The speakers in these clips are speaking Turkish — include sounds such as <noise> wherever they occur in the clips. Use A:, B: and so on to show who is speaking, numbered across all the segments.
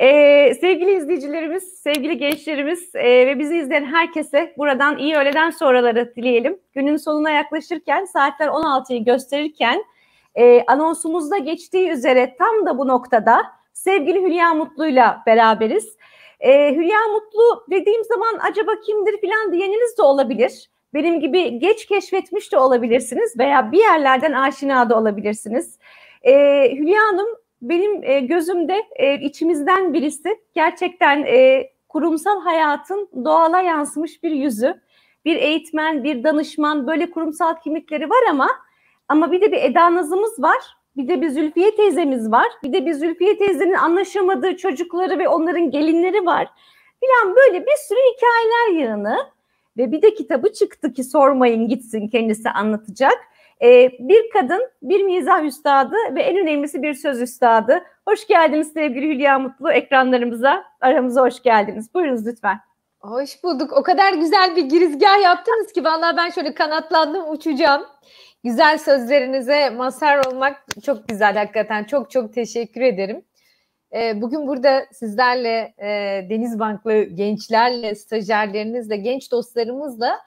A: Ee, sevgili izleyicilerimiz, sevgili gençlerimiz e, ve bizi izleyen herkese buradan iyi öğleden sonraları dileyelim. Günün sonuna yaklaşırken saatler 16'yı gösterirken e, anonsumuzda geçtiği üzere tam da bu noktada sevgili Hülya Mutlu'yla beraberiz. E, Hülya Mutlu dediğim zaman acaba kimdir filan diyeniniz de olabilir. Benim gibi geç keşfetmiş de olabilirsiniz veya bir yerlerden aşina da olabilirsiniz. E, Hülya Hanım benim e, gözümde e, içimizden birisi gerçekten e, kurumsal hayatın doğala yansımış bir yüzü. Bir eğitmen, bir danışman böyle kurumsal kimlikleri var ama ama bir de bir Eda Nazımız var. Bir de bir Zülfiye teyzemiz var. Bir de bir Zülfiye teyzenin anlaşamadığı çocukları ve onların gelinleri var. Filan böyle bir sürü hikayeler yığını. Ve bir de kitabı çıktı ki sormayın gitsin kendisi anlatacak. Ee, bir kadın, bir mizah üstadı ve en önemlisi bir söz üstadı. Hoş geldiniz sevgili Hülya Mutlu ekranlarımıza, aramıza hoş geldiniz. Buyurunuz lütfen. Hoş bulduk. O kadar güzel bir girizgah yaptınız ki vallahi ben şöyle kanatlandım,
B: uçacağım. Güzel sözlerinize mazhar olmak çok güzel hakikaten. Çok çok teşekkür ederim. Ee, bugün burada sizlerle e, Denizbanklı gençlerle, stajyerlerinizle, genç dostlarımızla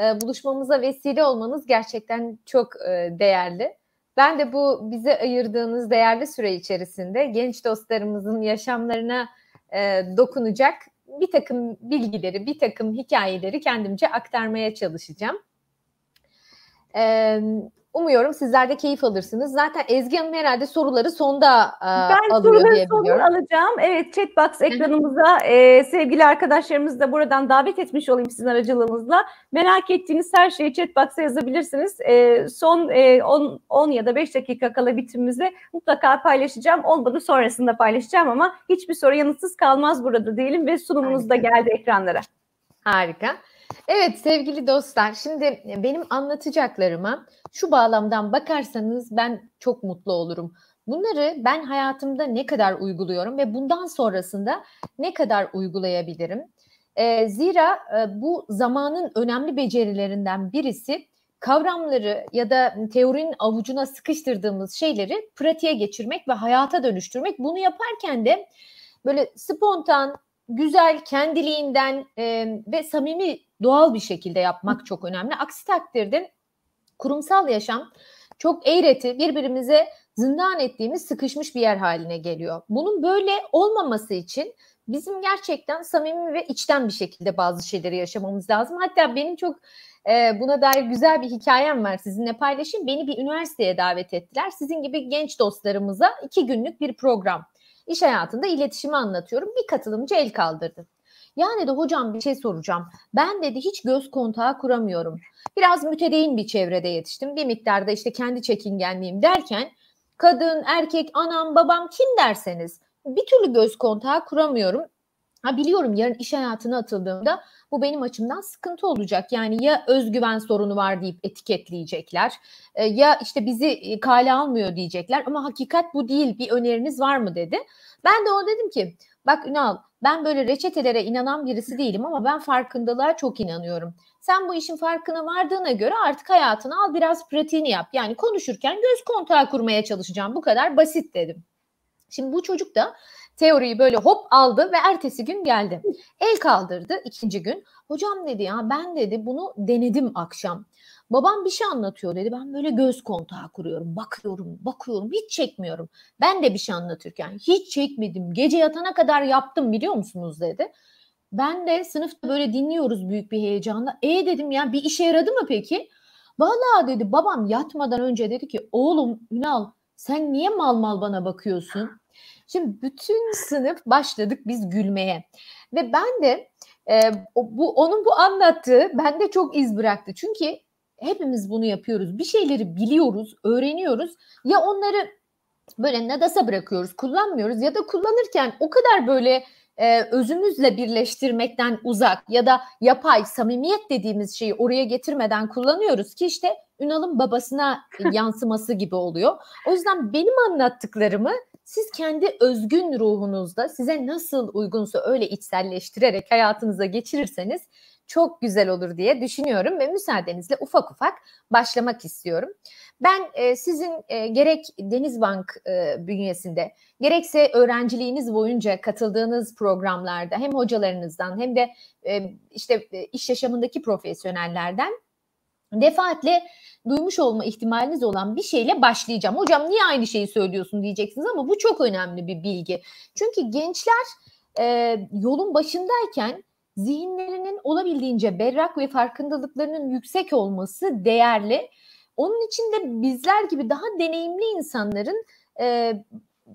B: e, buluşmamıza vesile olmanız gerçekten çok e, değerli. Ben de bu bize ayırdığınız değerli süre içerisinde genç dostlarımızın yaşamlarına e, dokunacak bir takım bilgileri, bir takım hikayeleri kendimce aktarmaya çalışacağım. E, Umuyorum sizler de keyif alırsınız. Zaten Ezgi Hanım herhalde soruları sonda
A: e, ben alıyor diye biliyorum. Ben soruları alacağım. Evet chatbox ekranımıza e, sevgili arkadaşlarımızı da buradan davet etmiş olayım sizin aracılığınızla. Merak ettiğiniz her şeyi chatbox'a yazabilirsiniz. E, son 10 e, ya da 5 dakika kala bitimimizde mutlaka paylaşacağım. Olmadı sonrasında paylaşacağım ama hiçbir soru yanıtsız kalmaz burada diyelim ve sunumunuz Harika. da geldi ekranlara. Harika. Evet sevgili dostlar şimdi benim
B: anlatacaklarıma şu bağlamdan bakarsanız ben çok mutlu olurum. Bunları ben hayatımda ne kadar uyguluyorum ve bundan sonrasında ne kadar uygulayabilirim? E, zira e, bu zamanın önemli becerilerinden birisi kavramları ya da teorinin avucuna sıkıştırdığımız şeyleri pratiğe geçirmek ve hayata dönüştürmek. Bunu yaparken de böyle spontan, güzel, kendiliğinden e, ve samimi doğal bir şekilde yapmak çok önemli. Aksi takdirde kurumsal yaşam çok eğreti birbirimize zindan ettiğimiz sıkışmış bir yer haline geliyor. Bunun böyle olmaması için bizim gerçekten samimi ve içten bir şekilde bazı şeyleri yaşamamız lazım. Hatta benim çok e, buna dair güzel bir hikayem var sizinle paylaşayım. Beni bir üniversiteye davet ettiler. Sizin gibi genç dostlarımıza iki günlük bir program. İş hayatında iletişimi anlatıyorum. Bir katılımcı el kaldırdı. Yani de hocam bir şey soracağım. Ben dedi hiç göz kontağı kuramıyorum. Biraz mütedeyin bir çevrede yetiştim. Bir miktarda işte kendi çekingenliğim derken kadın, erkek, anam, babam kim derseniz bir türlü göz kontağı kuramıyorum. Ha biliyorum yarın iş hayatına atıldığımda bu benim açımdan sıkıntı olacak. Yani ya özgüven sorunu var deyip etiketleyecekler e, ya işte bizi e, kale almıyor diyecekler ama hakikat bu değil bir öneriniz var mı dedi. Ben de ona dedim ki bak Ünal ben böyle reçetelere inanan birisi değilim ama ben farkındalığa çok inanıyorum. Sen bu işin farkına vardığına göre artık hayatını al biraz pratiğini yap. Yani konuşurken göz kontağı kurmaya çalışacağım. Bu kadar basit dedim. Şimdi bu çocuk da Teoriyi böyle hop aldı ve ertesi gün geldi. El kaldırdı ikinci gün. Hocam dedi ya ben dedi bunu denedim akşam. Babam bir şey anlatıyor dedi. Ben böyle göz kontağı kuruyorum. Bakıyorum, bakıyorum. Hiç çekmiyorum. Ben de bir şey anlatırken hiç çekmedim. Gece yatana kadar yaptım biliyor musunuz dedi. Ben de sınıfta böyle dinliyoruz büyük bir heyecanla. E dedim ya bir işe yaradı mı peki? Vallahi dedi babam yatmadan önce dedi ki oğlum Ünal sen niye mal mal bana bakıyorsun? Şimdi bütün sınıf başladık biz gülmeye. Ve ben de e, bu onun bu anlattığı bende çok iz bıraktı. Çünkü hepimiz bunu yapıyoruz. Bir şeyleri biliyoruz, öğreniyoruz. Ya onları böyle nadasa bırakıyoruz, kullanmıyoruz ya da kullanırken o kadar böyle e, özümüzle birleştirmekten uzak ya da yapay samimiyet dediğimiz şeyi oraya getirmeden kullanıyoruz ki işte Ünal'ın babasına <laughs> yansıması gibi oluyor. O yüzden benim anlattıklarımı siz kendi özgün ruhunuzda size nasıl uygunsa öyle içselleştirerek hayatınıza geçirirseniz çok güzel olur diye düşünüyorum ve müsaadenizle ufak ufak başlamak istiyorum. Ben e, sizin e, gerek Denizbank e, bünyesinde gerekse öğrenciliğiniz boyunca katıldığınız programlarda hem hocalarınızdan hem de e, işte e, iş yaşamındaki profesyonellerden defaatle duymuş olma ihtimaliniz olan bir şeyle başlayacağım. Hocam niye aynı şeyi söylüyorsun diyeceksiniz ama bu çok önemli bir bilgi. Çünkü gençler e, yolun başındayken zihinlerinin olabildiğince berrak ve farkındalıklarının yüksek olması değerli. Onun için de bizler gibi daha deneyimli insanların e,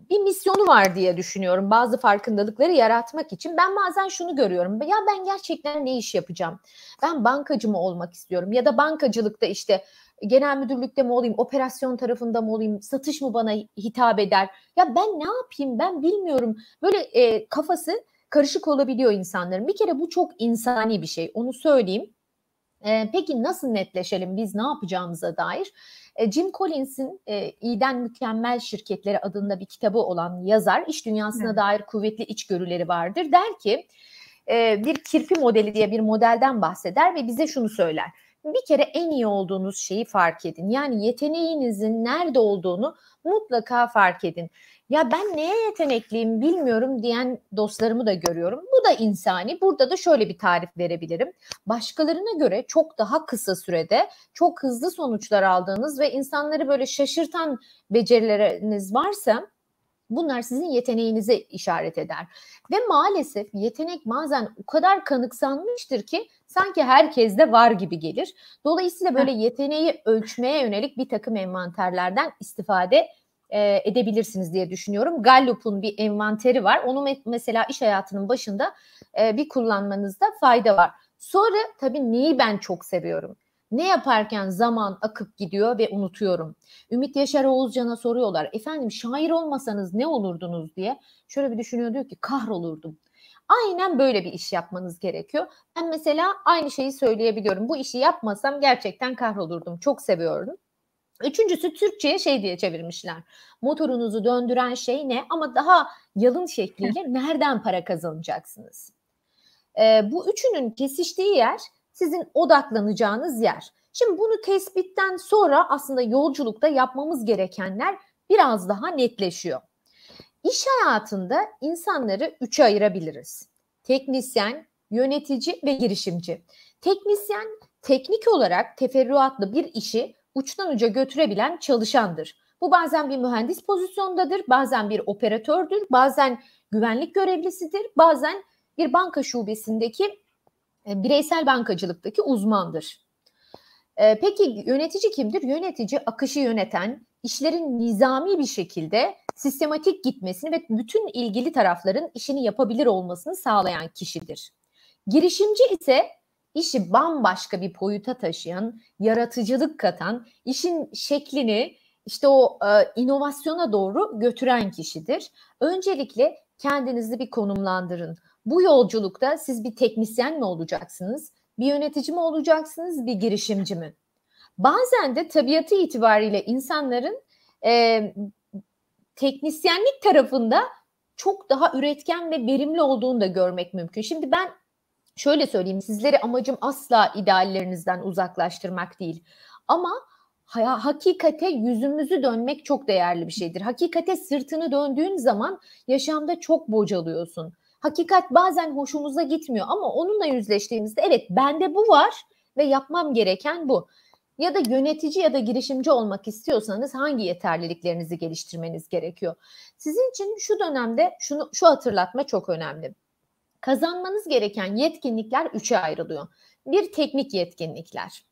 B: bir misyonu var diye düşünüyorum bazı farkındalıkları yaratmak için. Ben bazen şunu görüyorum ya ben gerçekten ne iş yapacağım? Ben bankacı mı olmak istiyorum ya da bankacılıkta işte genel müdürlükte mi olayım, operasyon tarafında mı olayım, satış mı bana hitap eder? Ya ben ne yapayım ben bilmiyorum. Böyle e, kafası karışık olabiliyor insanların. Bir kere bu çok insani bir şey onu söyleyeyim. E, peki nasıl netleşelim biz ne yapacağımıza dair? E, Jim Collins'in e, İyiden Mükemmel Şirketleri adında bir kitabı olan yazar, iş dünyasına evet. dair kuvvetli içgörüleri vardır. Der ki e, bir kirpi modeli diye bir modelden bahseder ve bize şunu söyler. Bir kere en iyi olduğunuz şeyi fark edin. Yani yeteneğinizin nerede olduğunu mutlaka fark edin ya ben neye yetenekliyim bilmiyorum diyen dostlarımı da görüyorum. Bu da insani. Burada da şöyle bir tarif verebilirim. Başkalarına göre çok daha kısa sürede çok hızlı sonuçlar aldığınız ve insanları böyle şaşırtan becerileriniz varsa bunlar sizin yeteneğinize işaret eder. Ve maalesef yetenek bazen o kadar kanıksanmıştır ki sanki herkeste var gibi gelir. Dolayısıyla böyle yeteneği ölçmeye yönelik bir takım envanterlerden istifade e, edebilirsiniz diye düşünüyorum. Gallup'un bir envanteri var. Onu mesela iş hayatının başında e, bir kullanmanızda fayda var. Sonra tabii neyi ben çok seviyorum? Ne yaparken zaman akıp gidiyor ve unutuyorum. Ümit Yaşar Oğuzcan'a soruyorlar. Efendim şair olmasanız ne olurdunuz diye. Şöyle bir düşünüyor diyor ki kahrolurdum. Aynen böyle bir iş yapmanız gerekiyor. Ben mesela aynı şeyi söyleyebiliyorum. Bu işi yapmasam gerçekten kahrolurdum. Çok seviyorum. Üçüncüsü Türkçe'ye şey diye çevirmişler. Motorunuzu döndüren şey ne ama daha yalın şekliyle nereden para kazanacaksınız? Ee, bu üçünün kesiştiği yer sizin odaklanacağınız yer. Şimdi bunu tespitten sonra aslında yolculukta yapmamız gerekenler biraz daha netleşiyor. İş hayatında insanları üçe ayırabiliriz. Teknisyen, yönetici ve girişimci. Teknisyen teknik olarak teferruatlı bir işi uçtan uca götürebilen çalışandır. Bu bazen bir mühendis pozisyondadır, bazen bir operatördür, bazen güvenlik görevlisidir, bazen bir banka şubesindeki e, bireysel bankacılıktaki uzmandır. E, peki yönetici kimdir? Yönetici akışı yöneten, işlerin nizami bir şekilde sistematik gitmesini ve bütün ilgili tarafların işini yapabilir olmasını sağlayan kişidir. Girişimci ise işi bambaşka bir boyuta taşıyan, yaratıcılık katan, işin şeklini işte o e, inovasyona doğru götüren kişidir. Öncelikle kendinizi bir konumlandırın. Bu yolculukta siz bir teknisyen mi olacaksınız? Bir yönetici mi olacaksınız? Bir girişimci mi? Bazen de tabiatı itibariyle insanların e, teknisyenlik tarafında çok daha üretken ve verimli olduğunu da görmek mümkün. Şimdi ben şöyle söyleyeyim sizleri amacım asla ideallerinizden uzaklaştırmak değil. Ama ha, hakikate yüzümüzü dönmek çok değerli bir şeydir. Hakikate sırtını döndüğün zaman yaşamda çok bocalıyorsun. Hakikat bazen hoşumuza gitmiyor ama onunla yüzleştiğimizde evet bende bu var ve yapmam gereken bu. Ya da yönetici ya da girişimci olmak istiyorsanız hangi yeterliliklerinizi geliştirmeniz gerekiyor? Sizin için şu dönemde şunu şu hatırlatma çok önemli. Kazanmanız gereken yetkinlikler üçe ayrılıyor. Bir teknik yetkinlikler.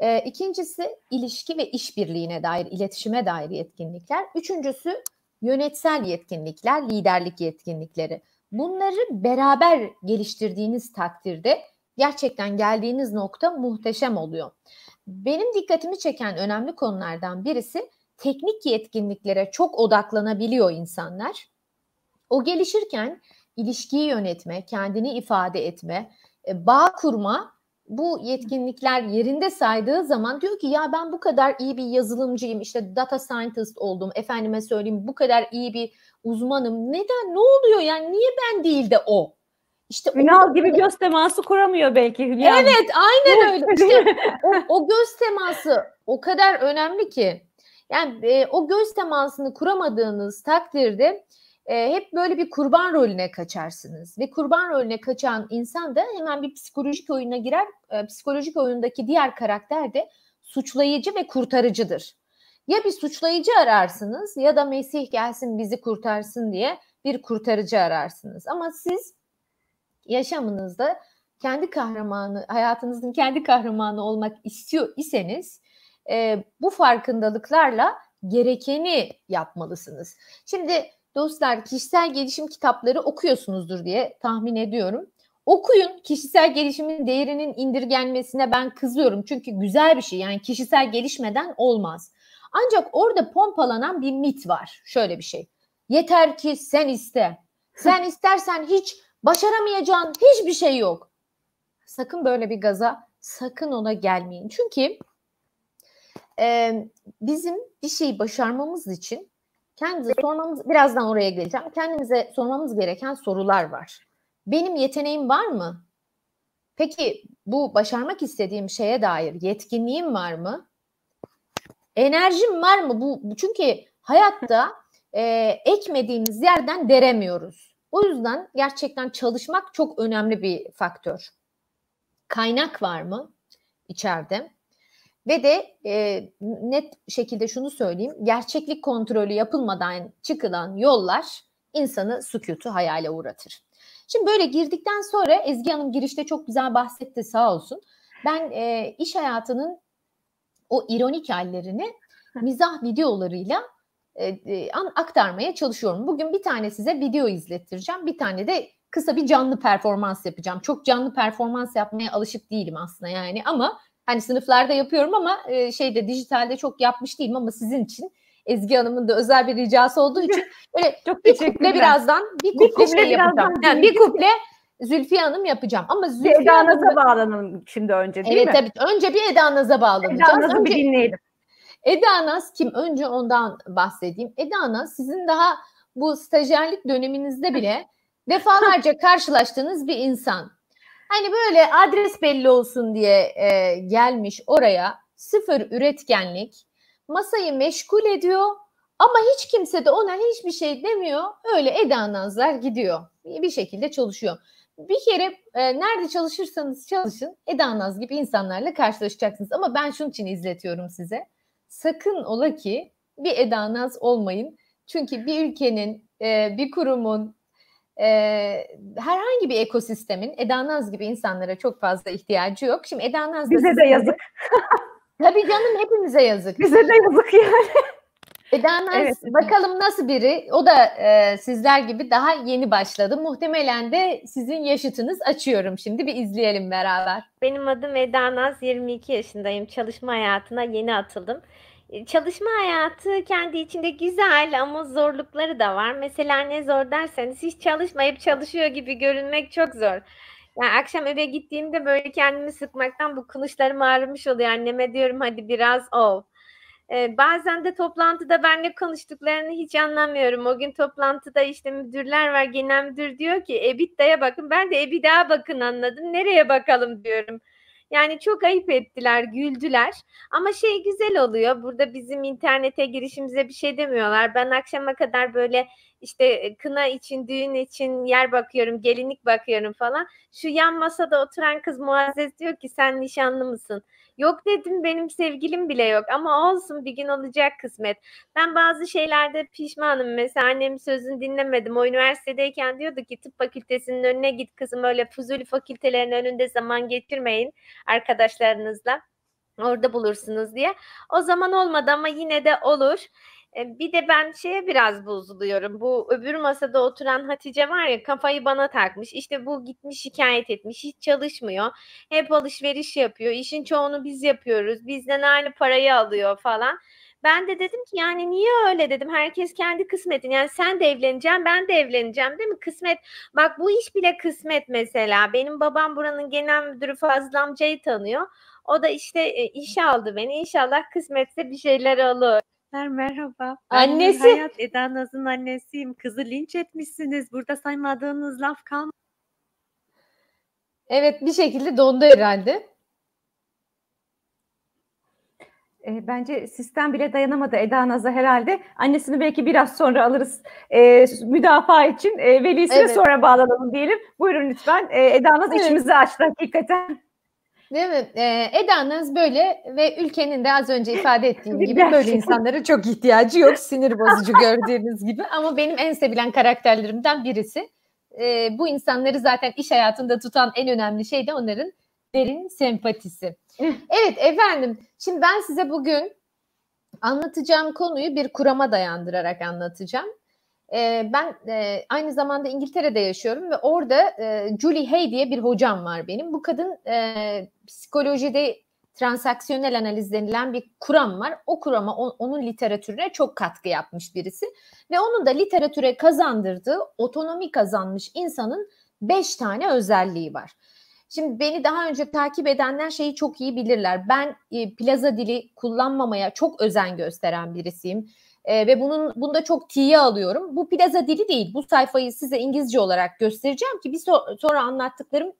B: E, ikincisi ilişki ve işbirliğine dair, iletişime dair yetkinlikler. Üçüncüsü yönetsel yetkinlikler, liderlik yetkinlikleri. Bunları beraber geliştirdiğiniz takdirde gerçekten geldiğiniz nokta muhteşem oluyor. Benim dikkatimi çeken önemli konulardan birisi teknik yetkinliklere çok odaklanabiliyor insanlar. O gelişirken ilişkiyi yönetme, kendini ifade etme, e, bağ kurma bu yetkinlikler yerinde saydığı zaman diyor ki ya ben bu kadar iyi bir yazılımcıyım işte data scientist oldum efendime söyleyeyim bu kadar iyi bir uzmanım neden ne oluyor yani niye ben değil de o İşte Ünal gibi göz teması
A: kuramıyor belki Hülya Evet aynen öyle. İşte
B: o, o göz teması o kadar önemli ki. Yani e, o göz temasını kuramadığınız takdirde e, hep böyle bir kurban rolüne kaçarsınız ve kurban rolüne kaçan insan da hemen bir psikolojik oyuna girer. E, psikolojik oyundaki diğer karakter de suçlayıcı ve kurtarıcıdır. Ya bir suçlayıcı ararsınız ya da Mesih gelsin bizi kurtarsın diye bir kurtarıcı ararsınız. Ama siz yaşamınızda kendi kahramanı, hayatınızın kendi kahramanı olmak istiyor iseniz e, bu farkındalıklarla gerekeni yapmalısınız. Şimdi Dostlar kişisel gelişim kitapları okuyorsunuzdur diye tahmin ediyorum. Okuyun kişisel gelişimin değerinin indirgenmesine ben kızıyorum. Çünkü güzel bir şey yani kişisel gelişmeden olmaz. Ancak orada pompalanan bir mit var. Şöyle bir şey. Yeter ki sen iste. Sen istersen hiç başaramayacağın hiçbir şey yok. Sakın böyle bir gaza, sakın ona gelmeyin. Çünkü e, bizim bir şeyi başarmamız için Kendimize sormamız, birazdan oraya geleceğim. Kendimize sormamız gereken sorular var. Benim yeteneğim var mı? Peki bu başarmak istediğim şeye dair yetkinliğim var mı? Enerjim var mı? Bu çünkü hayatta e, ekmediğimiz yerden deremiyoruz. O yüzden gerçekten çalışmak çok önemli bir faktör. Kaynak var mı içeride? Ve de e, net şekilde şunu söyleyeyim. Gerçeklik kontrolü yapılmadan çıkılan yollar insanı sükutu hayale uğratır. Şimdi böyle girdikten sonra Ezgi Hanım girişte çok güzel bahsetti sağ olsun. Ben e, iş hayatının o ironik hallerini mizah videolarıyla e, e, an, aktarmaya çalışıyorum. Bugün bir tane size video izlettireceğim. Bir tane de kısa bir canlı performans yapacağım. Çok canlı performans yapmaya alışık değilim aslında yani ama hani sınıflarda yapıyorum ama e, şeyde dijitalde çok yapmış değilim ama sizin için Ezgi Hanım'ın da özel bir ricası olduğu için <laughs> böyle çok bir kuple birazdan bir kuple, bir kuple şey yapacağım. Yani bir kuple Zülfiye Hanım yapacağım. Ama Zülfiye Eda Hanım'a
A: bağlanalım şimdi önce değil evet, mi? Evet tabii.
B: Önce bir Eda Naz'a bağlanacağız. Eda Naz'ı bir dinleyelim. Eda Naz kim? Önce ondan bahsedeyim. Eda Naz sizin daha bu stajyerlik döneminizde bile <laughs> defalarca karşılaştığınız bir insan. Hani böyle adres belli olsun diye e, gelmiş oraya sıfır üretkenlik masayı meşgul ediyor ama hiç kimse de ona hiçbir şey demiyor. Öyle Eda Nazlar gidiyor. Bir şekilde çalışıyor. Bir kere e, nerede çalışırsanız çalışın Eda Naz gibi insanlarla karşılaşacaksınız. Ama ben şunun için izletiyorum size. Sakın ola ki bir Eda Naz olmayın. Çünkü bir ülkenin, e, bir kurumun, e, herhangi bir ekosistemin Eda Naz gibi insanlara çok fazla ihtiyacı yok. Şimdi Eda Naz Bize de yazık. <laughs> Tabii canım hepimize yazık. Bize de yazık yani. <laughs> Eda Naz evet. bakalım nasıl biri? O da e, sizler gibi daha yeni başladı. Muhtemelen de sizin yaşıtınız açıyorum şimdi. Bir
C: izleyelim beraber. Benim adım Eda Naz, 22 yaşındayım. Çalışma hayatına yeni atıldım çalışma hayatı kendi içinde güzel ama zorlukları da var. Mesela ne zor derseniz hiç çalışmayıp çalışıyor gibi görünmek çok zor. Yani akşam eve gittiğimde böyle kendimi sıkmaktan bu kılıçlarım ağrımış oluyor. Anneme diyorum hadi biraz ol. Ee, bazen de toplantıda benle konuştuklarını hiç anlamıyorum. O gün toplantıda işte müdürler var. Genel müdür diyor ki EBITDA'ya bakın. Ben de EBITDA'ya bakın anladım. Nereye bakalım diyorum. Yani çok ayıp ettiler, güldüler. Ama şey güzel oluyor. Burada bizim internete girişimize bir şey demiyorlar. Ben akşama kadar böyle işte e, kına için, düğün için yer bakıyorum, gelinlik bakıyorum falan. Şu yan masada oturan kız Muazzez diyor ki sen nişanlı mısın? Yok dedim benim sevgilim bile yok ama olsun bir gün olacak kısmet. Ben bazı şeylerde pişmanım. Mesela annemin sözünü dinlemedim. O üniversitedeyken diyordu ki tıp fakültesinin önüne git kızım öyle fuzuli fakültelerin önünde zaman geçirmeyin arkadaşlarınızla. Orada bulursunuz diye. O zaman olmadı ama yine de olur. E, bir de ben şeye biraz bozuluyorum. Bu öbür masada oturan Hatice var ya kafayı bana takmış. İşte bu gitmiş şikayet etmiş. Hiç çalışmıyor. Hep alışveriş yapıyor. İşin çoğunu biz yapıyoruz. Bizden aynı parayı alıyor falan. Ben de dedim ki yani niye öyle dedim. Herkes kendi kısmetin. Yani sen de evleneceksin, ben de evleneceğim değil mi? Kısmet. Bak bu iş bile kısmet mesela. Benim babam buranın genel müdürü Fazıl amcayı tanıyor. O da işte e, iş aldı beni. İnşallah kısmetse bir şeyler alır. Merhabalar, merhaba. Ben Annesi. Hayat Eda Naz'ın annesiyim. Kızı
A: linç etmişsiniz. Burada saymadığınız laf kalmadı. Evet, bir şekilde dondu herhalde. E, bence sistem bile dayanamadı Eda Naz'a herhalde. Annesini belki biraz sonra alırız e, müdafaa için. E, velisine evet. sonra bağlanalım diyelim. Buyurun lütfen. E, Eda Naz evet. içimizi açtı hakikaten.
B: Değil mi? E, Eda'nız böyle ve ülkenin de az önce ifade ettiğim gibi böyle insanlara çok ihtiyacı yok. Sinir bozucu <laughs> gördüğünüz gibi. Ama benim en sevilen karakterlerimden birisi. E, bu insanları zaten iş hayatında tutan en önemli şey de onların derin sempatisi. Eh. evet efendim. Şimdi ben size bugün anlatacağım konuyu bir kurama dayandırarak anlatacağım. E, ben e, aynı zamanda İngiltere'de yaşıyorum ve orada e, Julie Hay diye bir hocam var benim. Bu kadın e, psikolojide transaksiyonel analiz denilen bir kuram var. O kurama on, onun literatürüne çok katkı yapmış birisi ve onun da literatüre kazandırdığı otonomi kazanmış insanın beş tane özelliği var. Şimdi beni daha önce takip edenler şeyi çok iyi bilirler. Ben e, plaza dili kullanmamaya çok özen gösteren birisiyim e, ve bunun bunu da çok tiye alıyorum. Bu plaza dili değil. Bu sayfayı size İngilizce olarak göstereceğim ki bir so sonra anlattıklarım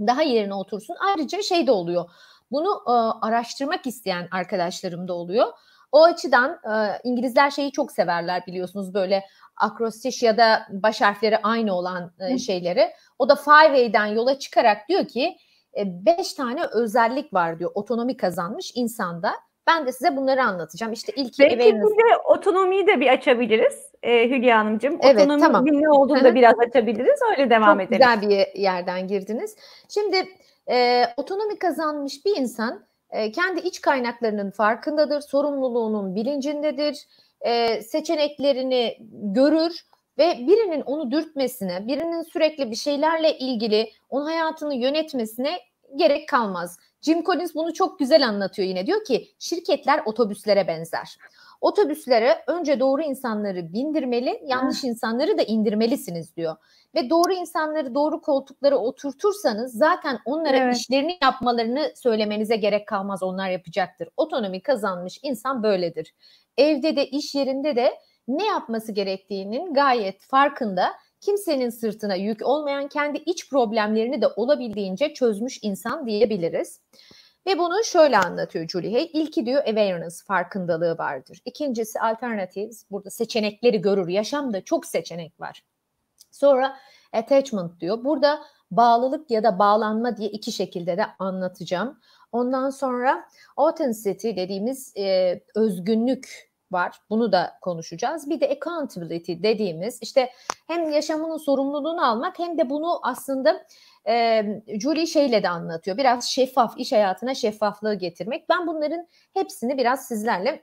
B: daha yerine otursun. Ayrıca şey de oluyor. Bunu e, araştırmak isteyen arkadaşlarım da oluyor. O açıdan e, İngilizler şeyi çok severler biliyorsunuz böyle akrostiş ya da baş harfleri aynı olan e, şeyleri. O da Five-A'den yola çıkarak diyor ki 5 e, tane özellik var diyor otonomi kazanmış insanda. Ben de size
A: bunları anlatacağım. İşte ilk Belki ev nasıl... otonomiyi de bir açabiliriz e, Hülya Hanımcığım. Evet Otonomi tamam. ne olduğunu da biraz açabiliriz. Öyle devam Çok edelim. Çok güzel bir yerden girdiniz.
B: Şimdi e, otonomi kazanmış bir insan e, kendi iç kaynaklarının farkındadır, sorumluluğunun bilincindedir, e, seçeneklerini görür ve birinin onu dürtmesine, birinin sürekli bir şeylerle ilgili onun hayatını yönetmesine gerek kalmaz. Jim Collins bunu çok güzel anlatıyor yine. Diyor ki şirketler otobüslere benzer. Otobüslere önce doğru insanları bindirmeli, yanlış insanları da indirmelisiniz diyor. Ve doğru insanları doğru koltuklara oturtursanız zaten onlara evet. işlerini yapmalarını söylemenize gerek kalmaz. Onlar yapacaktır. Otonomi kazanmış insan böyledir. Evde de iş yerinde de ne yapması gerektiğinin gayet farkında kimsenin sırtına yük olmayan kendi iç problemlerini de olabildiğince çözmüş insan diyebiliriz. Ve bunu şöyle anlatıyor Julie Hay. İlki diyor awareness, farkındalığı vardır. İkincisi alternatives, burada seçenekleri görür. Yaşamda çok seçenek var. Sonra attachment diyor. Burada bağlılık ya da bağlanma diye iki şekilde de anlatacağım. Ondan sonra authenticity dediğimiz e, özgünlük var. Bunu da konuşacağız. Bir de accountability dediğimiz işte hem yaşamının sorumluluğunu almak hem de bunu aslında e, Julie şeyle de anlatıyor. Biraz şeffaf, iş hayatına şeffaflığı getirmek. Ben bunların hepsini biraz sizlerle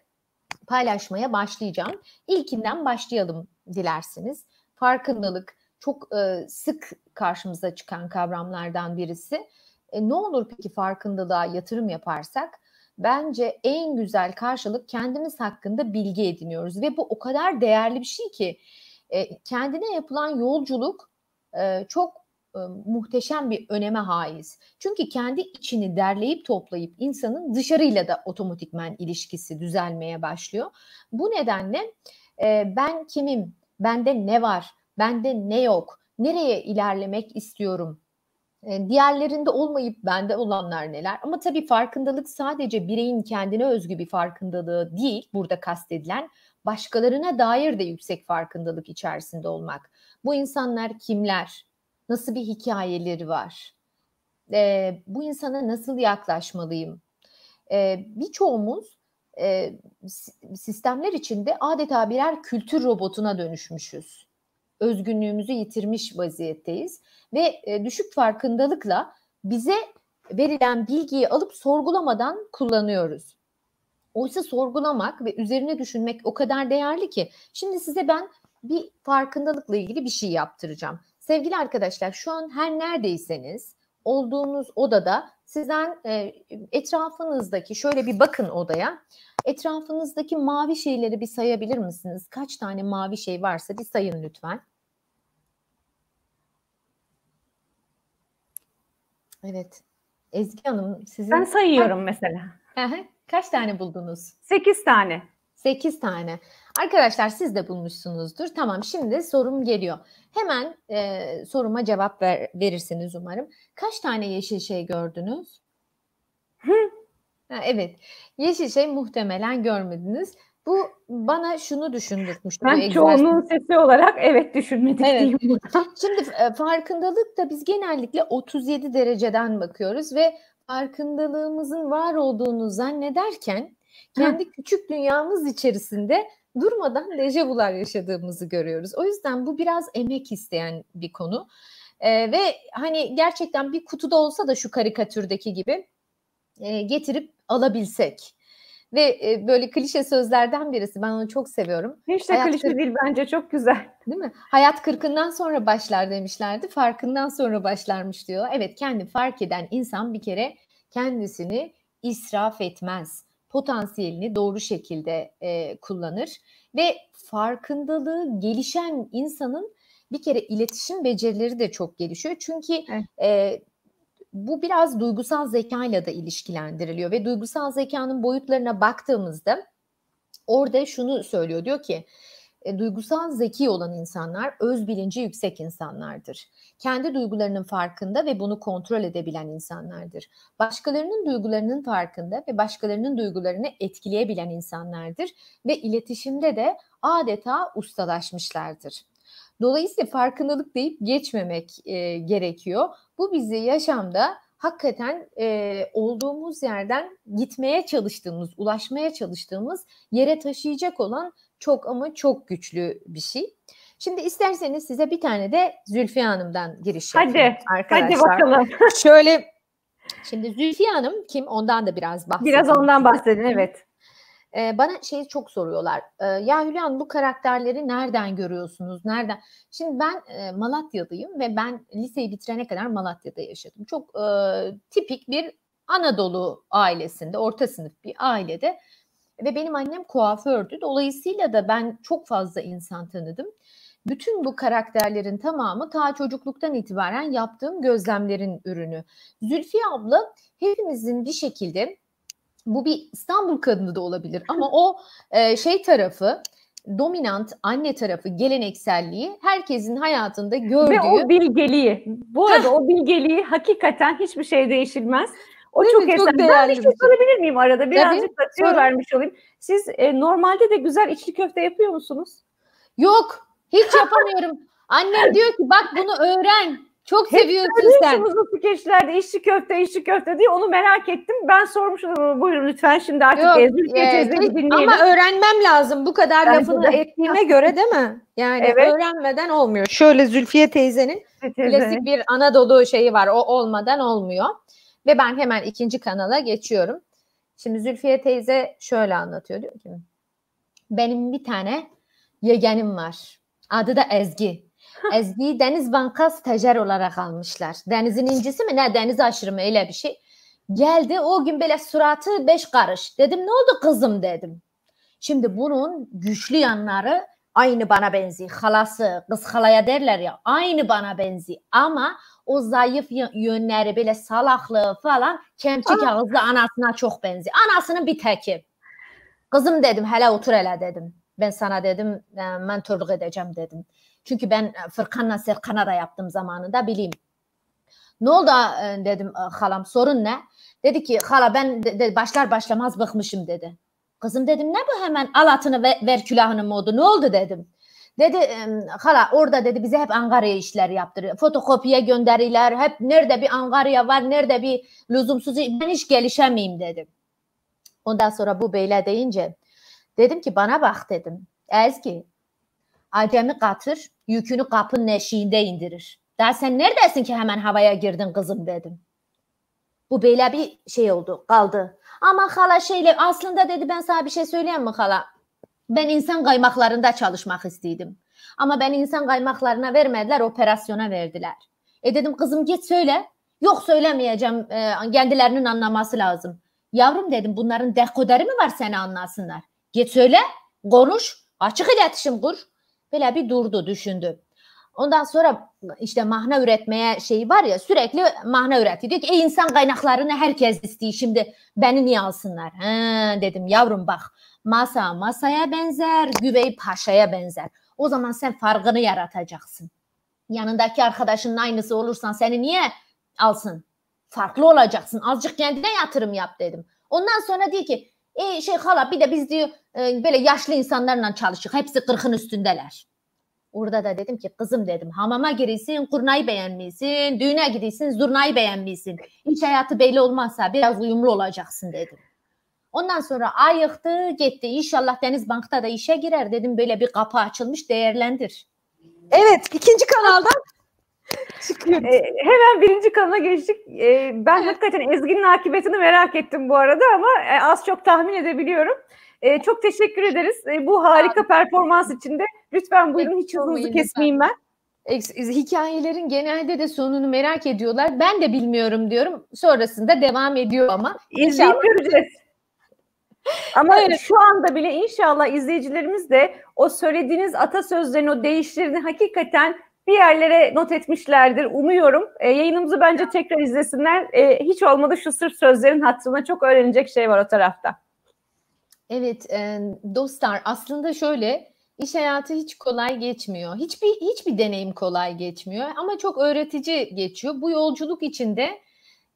B: paylaşmaya başlayacağım. İlkinden başlayalım dilerseniz. Farkındalık çok e, sık karşımıza çıkan kavramlardan birisi. E, ne olur peki farkındalığa yatırım yaparsak? Bence en güzel karşılık kendimiz hakkında bilgi ediniyoruz ve bu o kadar değerli bir şey ki e, kendine yapılan yolculuk e, çok e, muhteşem bir öneme haiz. Çünkü kendi içini derleyip toplayıp insanın dışarıyla da otomatikmen ilişkisi düzelmeye başlıyor. Bu nedenle e, ben kimim, bende ne var, bende ne yok, nereye ilerlemek istiyorum e, diğerlerinde olmayıp bende olanlar neler? Ama tabii farkındalık sadece bireyin kendine özgü bir farkındalığı değil burada kastedilen başkalarına dair de yüksek farkındalık içerisinde olmak. Bu insanlar kimler? Nasıl bir hikayeleri var? E, bu insana nasıl yaklaşmalıyım? E, birçoğumuz e, sistemler içinde adeta birer kültür robotuna dönüşmüşüz. Özgünlüğümüzü yitirmiş vaziyetteyiz ve e, düşük farkındalıkla bize verilen bilgiyi alıp sorgulamadan kullanıyoruz. Oysa sorgulamak ve üzerine düşünmek o kadar değerli ki. Şimdi size ben bir farkındalıkla ilgili bir şey yaptıracağım. Sevgili arkadaşlar şu an her neredeyseniz olduğunuz odada sizden e, etrafınızdaki şöyle bir bakın odaya. Etrafınızdaki mavi şeyleri bir sayabilir misiniz? Kaç tane mavi şey varsa bir sayın lütfen.
C: Evet. Ezgi Hanım sizin...
B: Ben sayıyorum
A: ha.
C: mesela.
B: Kaç tane buldunuz? 8 tane. 8 tane. Arkadaşlar siz de bulmuşsunuzdur. Tamam şimdi sorum geliyor. Hemen e, soruma cevap ver, verirsiniz umarım. Kaç tane yeşil şey gördünüz? Ha, evet. Yeşil şey muhtemelen görmediniz. Bu bana şunu düşündürtmüştü. Ben çoğunun sesi olarak evet düşünmedik evet. diyeyim. Şimdi e, farkındalık da biz genellikle 37 dereceden bakıyoruz ve farkındalığımızın var olduğunu zannederken kendi küçük dünyamız içerisinde durmadan dejavular yaşadığımızı görüyoruz. O yüzden bu biraz emek isteyen bir konu. Ee, ve hani gerçekten bir kutuda olsa da şu karikatürdeki gibi e, getirip alabilsek ve e, böyle klişe sözlerden birisi. Ben onu çok seviyorum. Hiç de Hayat klişe kırk... değil
A: bence çok güzel.
B: Değil mi? Hayat kırkından sonra başlar demişlerdi. Farkından sonra başlarmış diyor. Evet kendi fark eden insan bir kere kendisini israf etmez. Potansiyelini doğru şekilde e, kullanır. Ve farkındalığı gelişen insanın bir kere iletişim becerileri de çok gelişiyor. Çünkü evet. e, bu biraz duygusal zekayla da ilişkilendiriliyor ve duygusal zekanın boyutlarına baktığımızda orada şunu söylüyor diyor ki e, duygusal zeki olan insanlar öz bilinci yüksek insanlardır. Kendi duygularının farkında ve bunu kontrol edebilen insanlardır. Başkalarının duygularının farkında ve başkalarının duygularını etkileyebilen insanlardır ve iletişimde de adeta ustalaşmışlardır. Dolayısıyla farkındalık deyip geçmemek e, gerekiyor. Bu bizi yaşamda hakikaten e, olduğumuz yerden gitmeye çalıştığımız, ulaşmaya çalıştığımız yere taşıyacak olan çok ama çok güçlü bir şey. Şimdi isterseniz size bir tane de Zülfiye Hanım'dan giriş yapayım hadi, arkadaşlar. Hadi bakalım. Şöyle Şimdi Zülfiye Hanım kim? Ondan da biraz bahsedelim. Biraz ondan bahsedin evet bana şeyi çok soruyorlar. ya Hülya bu karakterleri nereden görüyorsunuz? Nereden? Şimdi ben e, Malatya'dayım ve ben liseyi bitirene kadar Malatya'da yaşadım. Çok e, tipik bir Anadolu ailesinde, orta sınıf bir ailede ve benim annem kuafördü. Dolayısıyla da ben çok fazla insan tanıdım. Bütün bu karakterlerin tamamı ta çocukluktan itibaren yaptığım gözlemlerin ürünü. Zülfiye abla hepimizin bir şekilde bu bir İstanbul kadını da olabilir ama o e, şey tarafı dominant anne tarafı gelenekselliği
A: herkesin hayatında gördüğü. Ve o bilgeliği. Bu arada o bilgeliği hakikaten hiçbir şey değişilmez. O Değil çok mi? değerli ben şey bir şey sorabilir miyim arada? Birazcık katıyor vermiş olayım. Siz e, normalde de güzel içli köfte yapıyor musunuz? Yok. Hiç yapamıyorum. Annem diyor ki bak bunu öğren. Çok Hep seviyorsun sen. Hep skeçlerde işçi köfte, işçi köfte diye onu merak ettim. Ben sormuştum buyurun lütfen şimdi artık Yok, Ezgi e, dinleyelim. Ama öğrenmem
B: lazım bu kadar Bence lafını de.
A: ettiğime göre değil mi? Yani evet.
B: öğrenmeden olmuyor. Şöyle Zülfiye teyzenin teyze. klasik bir Anadolu şeyi var. O olmadan olmuyor. Ve ben hemen ikinci kanala geçiyorum. Şimdi Zülfiye teyze şöyle anlatıyor diyor ki benim bir tane yegenim var. Adı da Ezgi. Ezgi'yi Deniz Banka stajyer olarak almışlar. Deniz'in incisi mi ne deniz aşırı mı öyle bir şey. Geldi o gün böyle suratı beş karış. Dedim ne oldu kızım dedim. Şimdi bunun güçlü yanları aynı bana benziyor. Halası, kız halaya derler ya aynı bana benziyor. Ama o zayıf yönleri böyle salaklığı falan kemçi Ana. ağızlı anasına çok benziyor. Anasının bir teki. Kızım dedim hele otur hele dedim. Ben sana dedim e, mentorluk edeceğim dedim. Çünkü ben e, Fırkan'la Serkan'a da yaptım zamanında bileyim. Ne oldu e, dedim e, halam sorun ne? Dedi ki hala ben de, de, başlar başlamaz bıkmışım dedi. Kızım dedim ne bu hemen al atını ve, ver külahını modu ne oldu dedim. Dedi hala orada dedi bize hep Ankara'ya işler yaptırıyor. Fotokopiye gönderiler. Hep nerede bir Ankara'ya var, nerede bir lüzumsuz Ben hiç gelişemeyim dedim. Ondan sonra bu beyle deyince dedim ki bana bak dedim. Ezgi Acemi katır yükünü kapın neşiğinde indirir. Daha sen neredesin ki hemen havaya girdin kızım dedim. Bu böyle bir şey oldu kaldı. Ama hala şeyle aslında dedi ben sana bir şey söyleyeyim mi hala? Ben insan kaymaklarında çalışmak istedim. Ama ben insan kaymaklarına vermediler operasyona verdiler. E dedim kızım git söyle. Yok söylemeyeceğim e, kendilerinin anlaması lazım. Yavrum dedim bunların dekoderi mi var seni anlasınlar. Git söyle konuş açık iletişim kur. Böyle bir durdu, düşündü. Ondan sonra işte mahna üretmeye şey var ya sürekli mahna üretiyor. Diyor ki e, insan kaynaklarını herkes istiyor şimdi beni niye alsınlar? He, dedim yavrum bak masa masaya benzer, güvey paşaya benzer. O zaman sen farkını yaratacaksın. Yanındaki arkadaşının aynısı olursan seni niye alsın? Farklı olacaksın. Azıcık kendine yatırım yap dedim. Ondan sonra diyor ki e, şey hala bir de biz diyor ee, böyle yaşlı insanlarla çalışıyor. Hepsi 40'ın üstündeler. Orada da dedim ki kızım dedim hamama girilsin kurnayı beğenmeyesin, düğüne gidilsin zurnayı beğenmeyesin. İş hayatı belli olmazsa biraz uyumlu olacaksın dedim. Ondan sonra ayıktı gitti. İnşallah Deniz Bank'ta da işe girer dedim. Böyle bir kapı açılmış değerlendir.
A: Evet ikinci kanaldan <laughs> çıkıyoruz. Ee, hemen birinci kanala geçtik. Ee, ben hakikaten Ezgi'nin akıbetini merak ettim bu arada ama e, az çok tahmin edebiliyorum. E, çok teşekkür ederiz. E, bu harika performans için de lütfen buyurun hiç hızınızı kesmeyeyim
B: ben. Hikayelerin genelde de sonunu merak ediyorlar. Ben de bilmiyorum diyorum.
A: Sonrasında devam ediyor ama. İzleyip göreceğiz. <laughs> Ama evet. şu anda bile inşallah izleyicilerimiz de o söylediğiniz atasözlerin o değişlerini hakikaten bir yerlere not etmişlerdir umuyorum. E, yayınımızı bence tekrar izlesinler. E, hiç olmadı şu sırf sözlerin hatırına çok öğrenecek şey var o tarafta. Evet
B: e, dostlar aslında şöyle iş hayatı hiç kolay geçmiyor. Hiçbir hiçbir deneyim kolay geçmiyor ama çok öğretici geçiyor. Bu yolculuk içinde